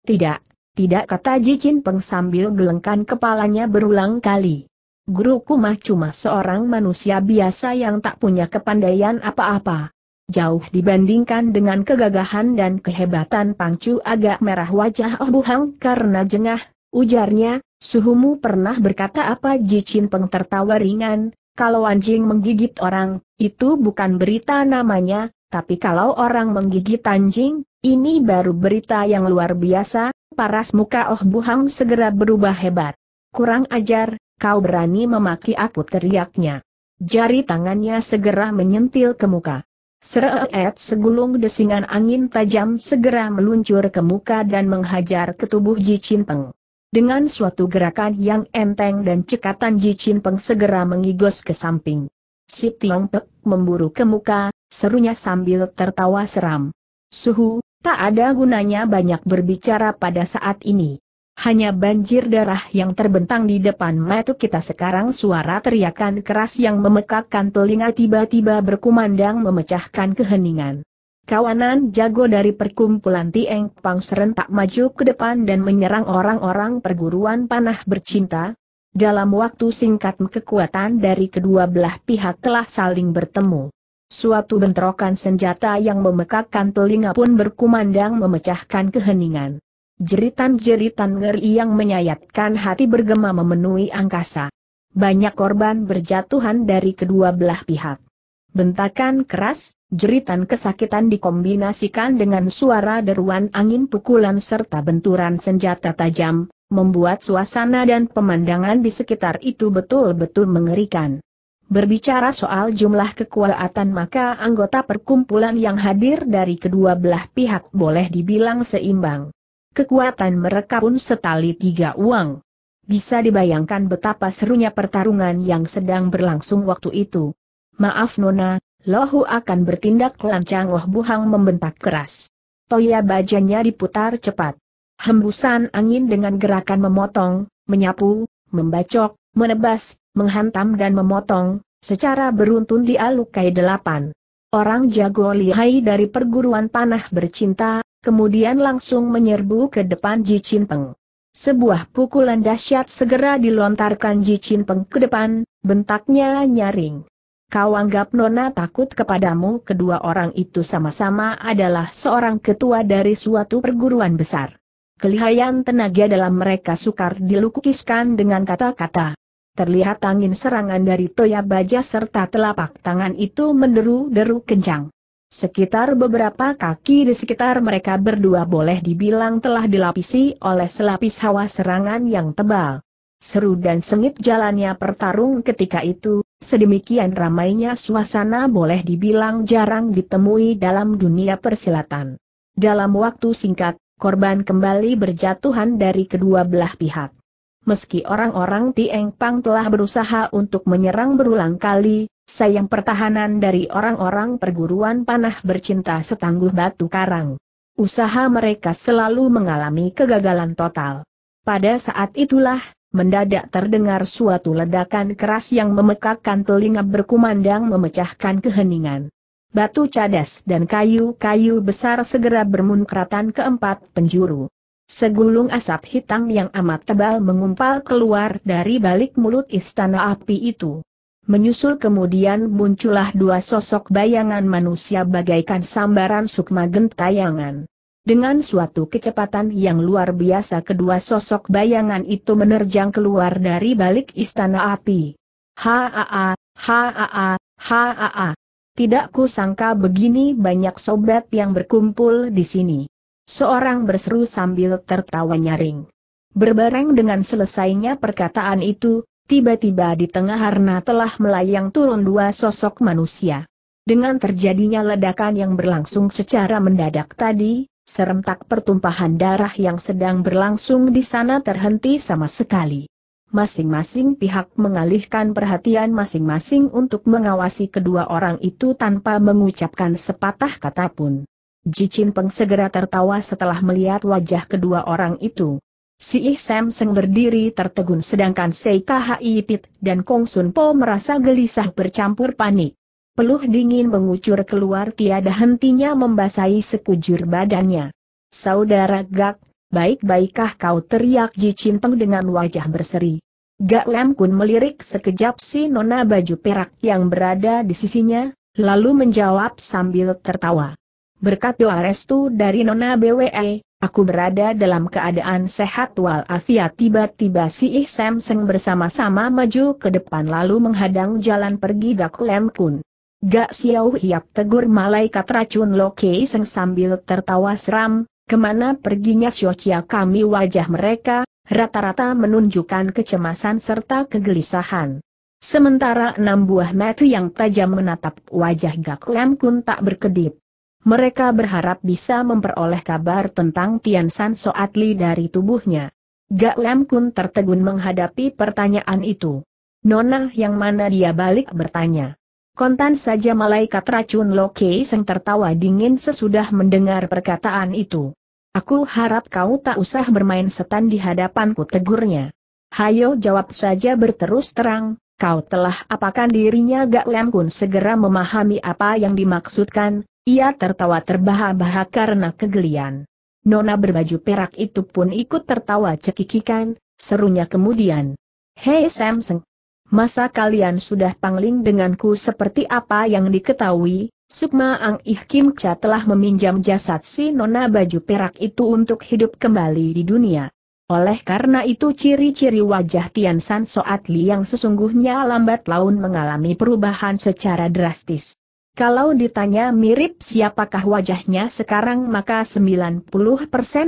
Tidak, tidak kata Ji Chin Peng sambil gelengkan kepalanya berulang kali. Guruku mah cuma seorang manusia biasa yang tak punya kepandaian apa-apa. Jauh dibandingkan dengan kegagahan dan kehebatan Pangcu agak merah wajah Oh Buhang karena jengah, ujarnya, suhumu pernah berkata apa Ji Chin Peng tertawa ringan, kalau anjing menggigit orang, itu bukan berita namanya, tapi kalau orang menggigit anjing, ini baru berita yang luar biasa, paras muka Oh Buhang segera berubah hebat. Kurang ajar, kau berani memaki aku teriaknya. Jari tangannya segera menyentil ke muka. Sereet segulung desingan angin tajam segera meluncur ke muka dan menghajar ke tubuh Ji Cinteng. Dengan suatu gerakan yang enteng dan cekatan Ji Cinteng segera mengigos ke samping. Si Tiong Pek memburu ke muka, serunya sambil tertawa seram. Suhu, tak ada gunanya banyak berbicara pada saat ini. Hanya banjir darah yang terbentang di depan mata kita sekarang suara teriakan keras yang memekakkan telinga tiba-tiba berkumandang memecahkan keheningan. Kawanan jago dari perkumpulan Tieng Pang serentak maju ke depan dan menyerang orang-orang perguruan panah bercinta. Dalam waktu singkat kekuatan dari kedua belah pihak telah saling bertemu. Suatu bentrokan senjata yang memekakkan telinga pun berkumandang memecahkan keheningan. Jeritan-jeritan ngeri yang menyayatkan hati bergema memenuhi angkasa. Banyak korban berjatuhan dari kedua belah pihak. Bentakan keras, jeritan kesakitan dikombinasikan dengan suara deruan angin pukulan serta benturan senjata tajam, membuat suasana dan pemandangan di sekitar itu betul-betul mengerikan. Berbicara soal jumlah kekuatan maka anggota perkumpulan yang hadir dari kedua belah pihak boleh dibilang seimbang. Kekuatan mereka pun setali tiga uang. Bisa dibayangkan betapa serunya pertarungan yang sedang berlangsung waktu itu. Maaf Nona, Lohu akan bertindak lancang Oh, Buhang membentak keras. Toya bajanya diputar cepat. Hembusan angin dengan gerakan memotong, menyapu, membacok, menebas, menghantam dan memotong, secara beruntun dia lukai delapan. Orang jago lihai dari perguruan panah bercinta, kemudian langsung menyerbu ke depan Ji Cinteng. Sebuah pukulan dahsyat segera dilontarkan Ji Cinteng ke depan, bentaknya nyaring. Kau anggap Nona takut kepadamu kedua orang itu sama-sama adalah seorang ketua dari suatu perguruan besar. Kelihayan tenaga dalam mereka sukar dilukiskan dengan kata-kata terlihat angin serangan dari toya baja serta telapak tangan itu menderu-deru kencang. Sekitar beberapa kaki di sekitar mereka berdua boleh dibilang telah dilapisi oleh selapis hawa serangan yang tebal. Seru dan sengit jalannya pertarung ketika itu, sedemikian ramainya suasana boleh dibilang jarang ditemui dalam dunia persilatan. Dalam waktu singkat, korban kembali berjatuhan dari kedua belah pihak meski orang-orang Tieng Pang telah berusaha untuk menyerang berulang kali, sayang pertahanan dari orang-orang perguruan panah bercinta setangguh batu karang. Usaha mereka selalu mengalami kegagalan total. Pada saat itulah, mendadak terdengar suatu ledakan keras yang memekakkan telinga berkumandang memecahkan keheningan. Batu cadas dan kayu-kayu besar segera bermunkratan keempat penjuru. Segulung asap hitam yang amat tebal mengumpal keluar dari balik mulut istana api itu. Menyusul kemudian muncullah dua sosok bayangan manusia bagaikan sambaran sukma gentayangan. Dengan suatu kecepatan yang luar biasa kedua sosok bayangan itu menerjang keluar dari balik istana api. Haa, haa, haa. Tidak kusangka begini banyak sobat yang berkumpul di sini. Seorang berseru sambil tertawa nyaring. Berbareng dengan selesainya perkataan itu, tiba-tiba di tengah harna telah melayang turun dua sosok manusia. Dengan terjadinya ledakan yang berlangsung secara mendadak tadi, serentak pertumpahan darah yang sedang berlangsung di sana terhenti sama sekali. Masing-masing pihak mengalihkan perhatian masing-masing untuk mengawasi kedua orang itu tanpa mengucapkan sepatah kata pun. Jicin Peng segera tertawa setelah melihat wajah kedua orang itu. Si Ih Sam Seng berdiri tertegun sedangkan Sei Khi Pit dan Kong Sun Po merasa gelisah bercampur panik. Peluh dingin mengucur keluar tiada hentinya membasahi sekujur badannya. Saudara Gak, baik-baikkah kau teriak Jicin Peng dengan wajah berseri. Gak Lam Kun melirik sekejap si nona baju perak yang berada di sisinya, lalu menjawab sambil tertawa. Berkat doa restu dari Nona BWE, aku berada dalam keadaan sehat wal afiat. tiba-tiba si Ih Seng bersama-sama maju ke depan lalu menghadang jalan pergi Gak Lem Kun. Gak siau Hiap tegur malaikat racun Loki Seng sambil tertawa seram, kemana perginya Xiochia kami wajah mereka, rata-rata menunjukkan kecemasan serta kegelisahan. Sementara enam buah mata yang tajam menatap wajah Gak Lem Kun tak berkedip. Mereka berharap bisa memperoleh kabar tentang Tian San Soat Li dari tubuhnya. Gak Lam Kun tertegun menghadapi pertanyaan itu. Nona yang mana dia balik bertanya. Kontan saja malaikat racun Loki Seng tertawa dingin sesudah mendengar perkataan itu. Aku harap kau tak usah bermain setan di hadapanku tegurnya. Hayo jawab saja berterus terang, Kau telah apakan dirinya Gak Lem Kun segera memahami apa yang dimaksudkan, ia tertawa terbahak-bahak karena kegelian. Nona berbaju perak itu pun ikut tertawa cekikikan, serunya kemudian. Hei Samsung, masa kalian sudah pangling denganku seperti apa yang diketahui, Sukma Ang Ih Kim Cha telah meminjam jasad si Nona baju perak itu untuk hidup kembali di dunia. Oleh karena itu ciri-ciri wajah Tian San Soat Li yang sesungguhnya lambat laun mengalami perubahan secara drastis. Kalau ditanya mirip siapakah wajahnya sekarang maka 90%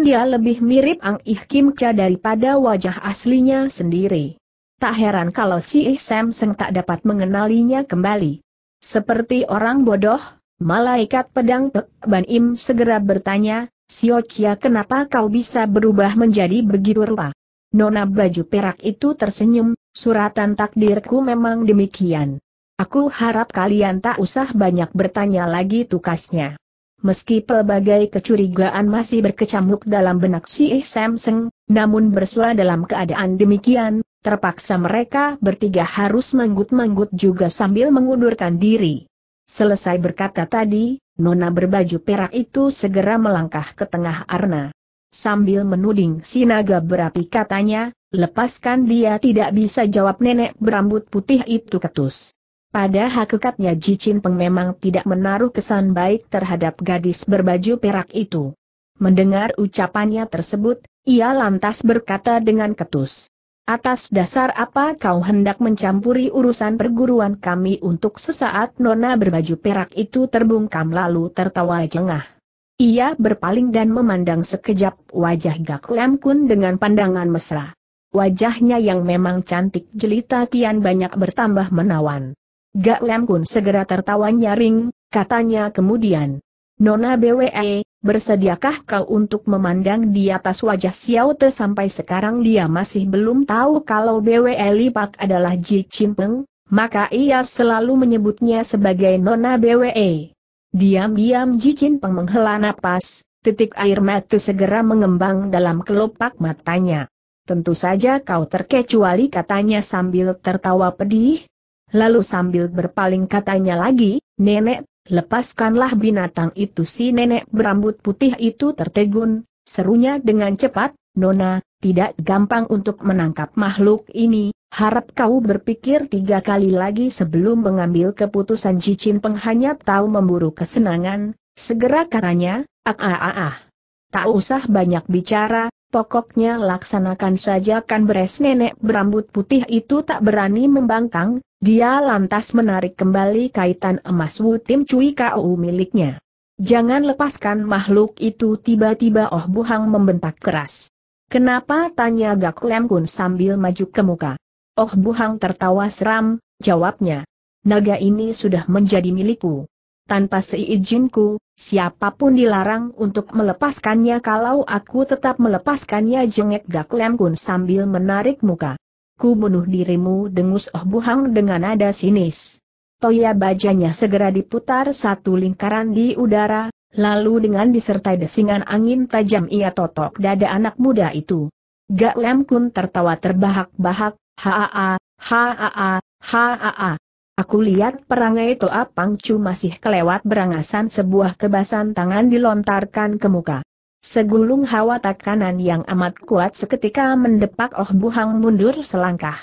dia lebih mirip Ang Ih Kim Cha daripada wajah aslinya sendiri. Tak heran kalau si Ih Sam tak dapat mengenalinya kembali. Seperti orang bodoh, malaikat pedang Pek Ban Im segera bertanya, Chia kenapa kau bisa berubah menjadi begitu rupa? Nona baju perak itu tersenyum, suratan takdirku memang demikian. Aku harap kalian tak usah banyak bertanya lagi tukasnya. Meski pelbagai kecurigaan masih berkecamuk dalam benak si Ih Samsung, namun bersua dalam keadaan demikian, terpaksa mereka bertiga harus menggut-menggut juga sambil mengundurkan diri. Selesai berkata tadi, Nona berbaju perak itu segera melangkah ke tengah Arna. Sambil menuding si naga berapi katanya, lepaskan dia tidak bisa jawab nenek berambut putih itu ketus. Pada hakikatnya Jicin Peng memang tidak menaruh kesan baik terhadap gadis berbaju perak itu. Mendengar ucapannya tersebut, ia lantas berkata dengan ketus. Atas dasar apa kau hendak mencampuri urusan perguruan kami untuk sesaat nona berbaju perak itu terbungkam lalu tertawa jengah. Ia berpaling dan memandang sekejap wajah Gak Lam Kun dengan pandangan mesra. Wajahnya yang memang cantik jelita kian banyak bertambah menawan. Gak Lam Kun segera tertawa nyaring, katanya kemudian. Nona BWE, Bersediakah kau untuk memandang di atas wajah Xiao Te sampai sekarang dia masih belum tahu kalau Bwe Lipak adalah Ji Chimpeng, maka ia selalu menyebutnya sebagai Nona Bwe. Diam-diam Ji Chimpeng menghela napas, titik air mata segera mengembang dalam kelopak matanya. Tentu saja kau terkecuali katanya sambil tertawa pedih. Lalu sambil berpaling katanya lagi, nenek lepaskanlah binatang itu si nenek berambut putih itu tertegun, serunya dengan cepat, Nona, tidak gampang untuk menangkap makhluk ini, harap kau berpikir tiga kali lagi sebelum mengambil keputusan Cincin penghanyat tahu memburu kesenangan, segera katanya, ah ah ah ah. Tak usah banyak bicara, pokoknya laksanakan saja kan beres nenek berambut putih itu tak berani membangkang, dia lantas menarik kembali kaitan emas Wu Tim Cui Kau miliknya. Jangan lepaskan makhluk itu tiba-tiba Oh Buhang membentak keras. Kenapa tanya Gak Lem Kun sambil maju ke muka. Oh Buhang tertawa seram, jawabnya. Naga ini sudah menjadi milikku. Tanpa seizinku, siapapun dilarang untuk melepaskannya kalau aku tetap melepaskannya jengek Gak Lem Kun sambil menarik muka. Ku bunuh dirimu dengus Oh Buhang dengan nada sinis. Toya bajanya segera diputar satu lingkaran di udara, lalu dengan disertai desingan angin tajam ia totok dada anak muda itu. Gak Lem Kun tertawa terbahak-bahak, haa, haa, haa. Aku lihat perangai Toa Pangcu masih kelewat berangasan sebuah kebasan tangan dilontarkan ke muka. Segulung hawa tekanan yang amat kuat seketika mendepak Oh Buhang mundur selangkah.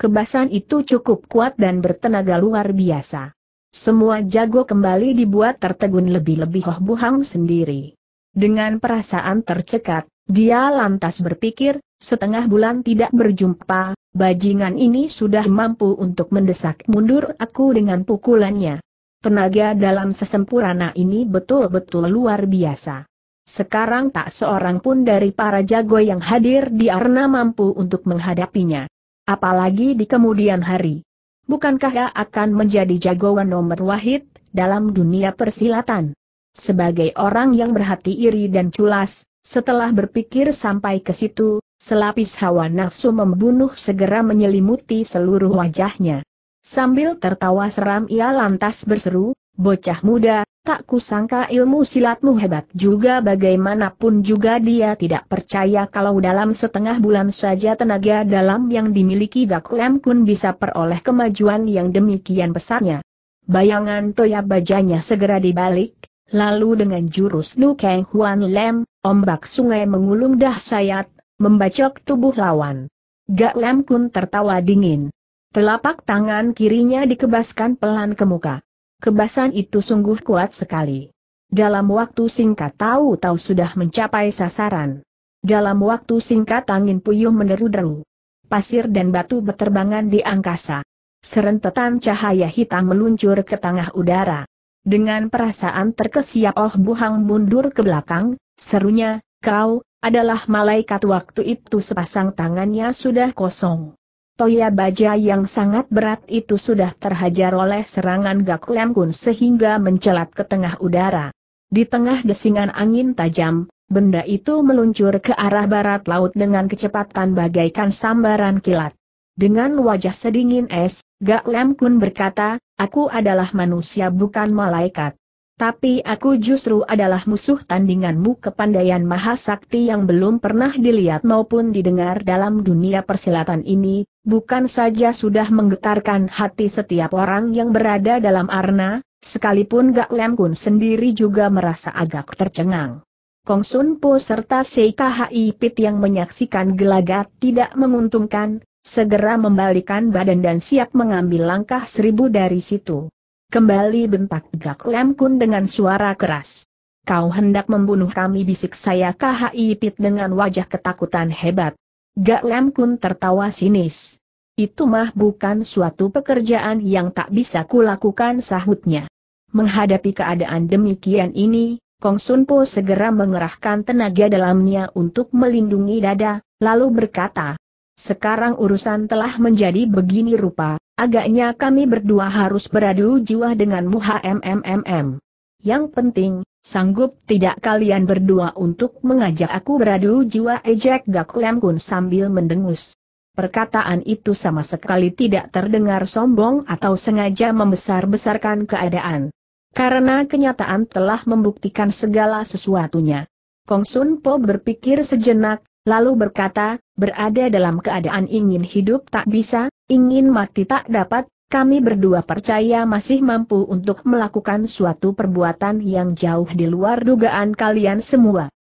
Kebasan itu cukup kuat dan bertenaga luar biasa. Semua jago kembali dibuat tertegun lebih-lebih Oh Buhang sendiri. Dengan perasaan tercekat, dia lantas berpikir, setengah bulan tidak berjumpa, bajingan ini sudah mampu untuk mendesak mundur aku dengan pukulannya. Tenaga dalam sesempurana ini betul-betul luar biasa. Sekarang tak seorang pun dari para jago yang hadir di arena mampu untuk menghadapinya. Apalagi di kemudian hari. Bukankah ia akan menjadi jagoan nomor wahid dalam dunia persilatan? Sebagai orang yang berhati iri dan culas, setelah berpikir sampai ke situ, selapis hawa nafsu membunuh segera menyelimuti seluruh wajahnya. Sambil tertawa seram ia lantas berseru, bocah muda, tak kusangka ilmu silatmu hebat juga bagaimanapun juga dia tidak percaya kalau dalam setengah bulan saja tenaga dalam yang dimiliki Gakuem Kun bisa peroleh kemajuan yang demikian besarnya. Bayangan Toya bajanya segera dibalik, lalu dengan jurus Lu Kang Huan Lem, ombak sungai mengulung dahsyat, membacok tubuh lawan. Gak Lem Kun tertawa dingin. Telapak tangan kirinya dikebaskan pelan ke muka. Kebasan itu sungguh kuat sekali. Dalam waktu singkat tahu-tahu sudah mencapai sasaran. Dalam waktu singkat angin puyuh meneru-deru. Pasir dan batu berterbangan di angkasa. Serentetan cahaya hitam meluncur ke tengah udara. Dengan perasaan terkesiap Oh Buhang mundur ke belakang, serunya, kau, adalah malaikat waktu itu sepasang tangannya sudah kosong. Toya baja yang sangat berat itu sudah terhajar oleh serangan Gak Lem Kun sehingga mencelat ke tengah udara. Di tengah desingan angin tajam, benda itu meluncur ke arah barat laut dengan kecepatan bagaikan sambaran kilat. Dengan wajah sedingin es, Gak Lem Kun berkata, aku adalah manusia bukan malaikat. Tapi aku justru adalah musuh tandinganmu kepandaian mahasakti yang belum pernah dilihat maupun didengar dalam dunia persilatan ini, bukan saja sudah menggetarkan hati setiap orang yang berada dalam arna, sekalipun Gak Lem Kun sendiri juga merasa agak tercengang. Kong Sun Po serta Seikahai Pit yang menyaksikan gelagat tidak menguntungkan, segera membalikan badan dan siap mengambil langkah seribu dari situ. Kembali bentak Gak Lem Kun dengan suara keras. Kau hendak membunuh kami bisik saya KHI Pit dengan wajah ketakutan hebat. Gak Lem Kun tertawa sinis. Itu mah bukan suatu pekerjaan yang tak bisa kulakukan sahutnya. Menghadapi keadaan demikian ini, Kong Sun Po segera mengerahkan tenaga dalamnya untuk melindungi dada, lalu berkata, sekarang urusan telah menjadi begini rupa, Agaknya kami berdua harus beradu jiwa denganmu MMMM. Yang penting, sanggup tidak kalian berdua untuk mengajak aku beradu jiwa ejek Gak Kun sambil mendengus. Perkataan itu sama sekali tidak terdengar sombong atau sengaja membesar-besarkan keadaan. Karena kenyataan telah membuktikan segala sesuatunya. Kong Sun Po berpikir sejenak, lalu berkata, berada dalam keadaan ingin hidup tak bisa, ingin mati tak dapat, kami berdua percaya masih mampu untuk melakukan suatu perbuatan yang jauh di luar dugaan kalian semua.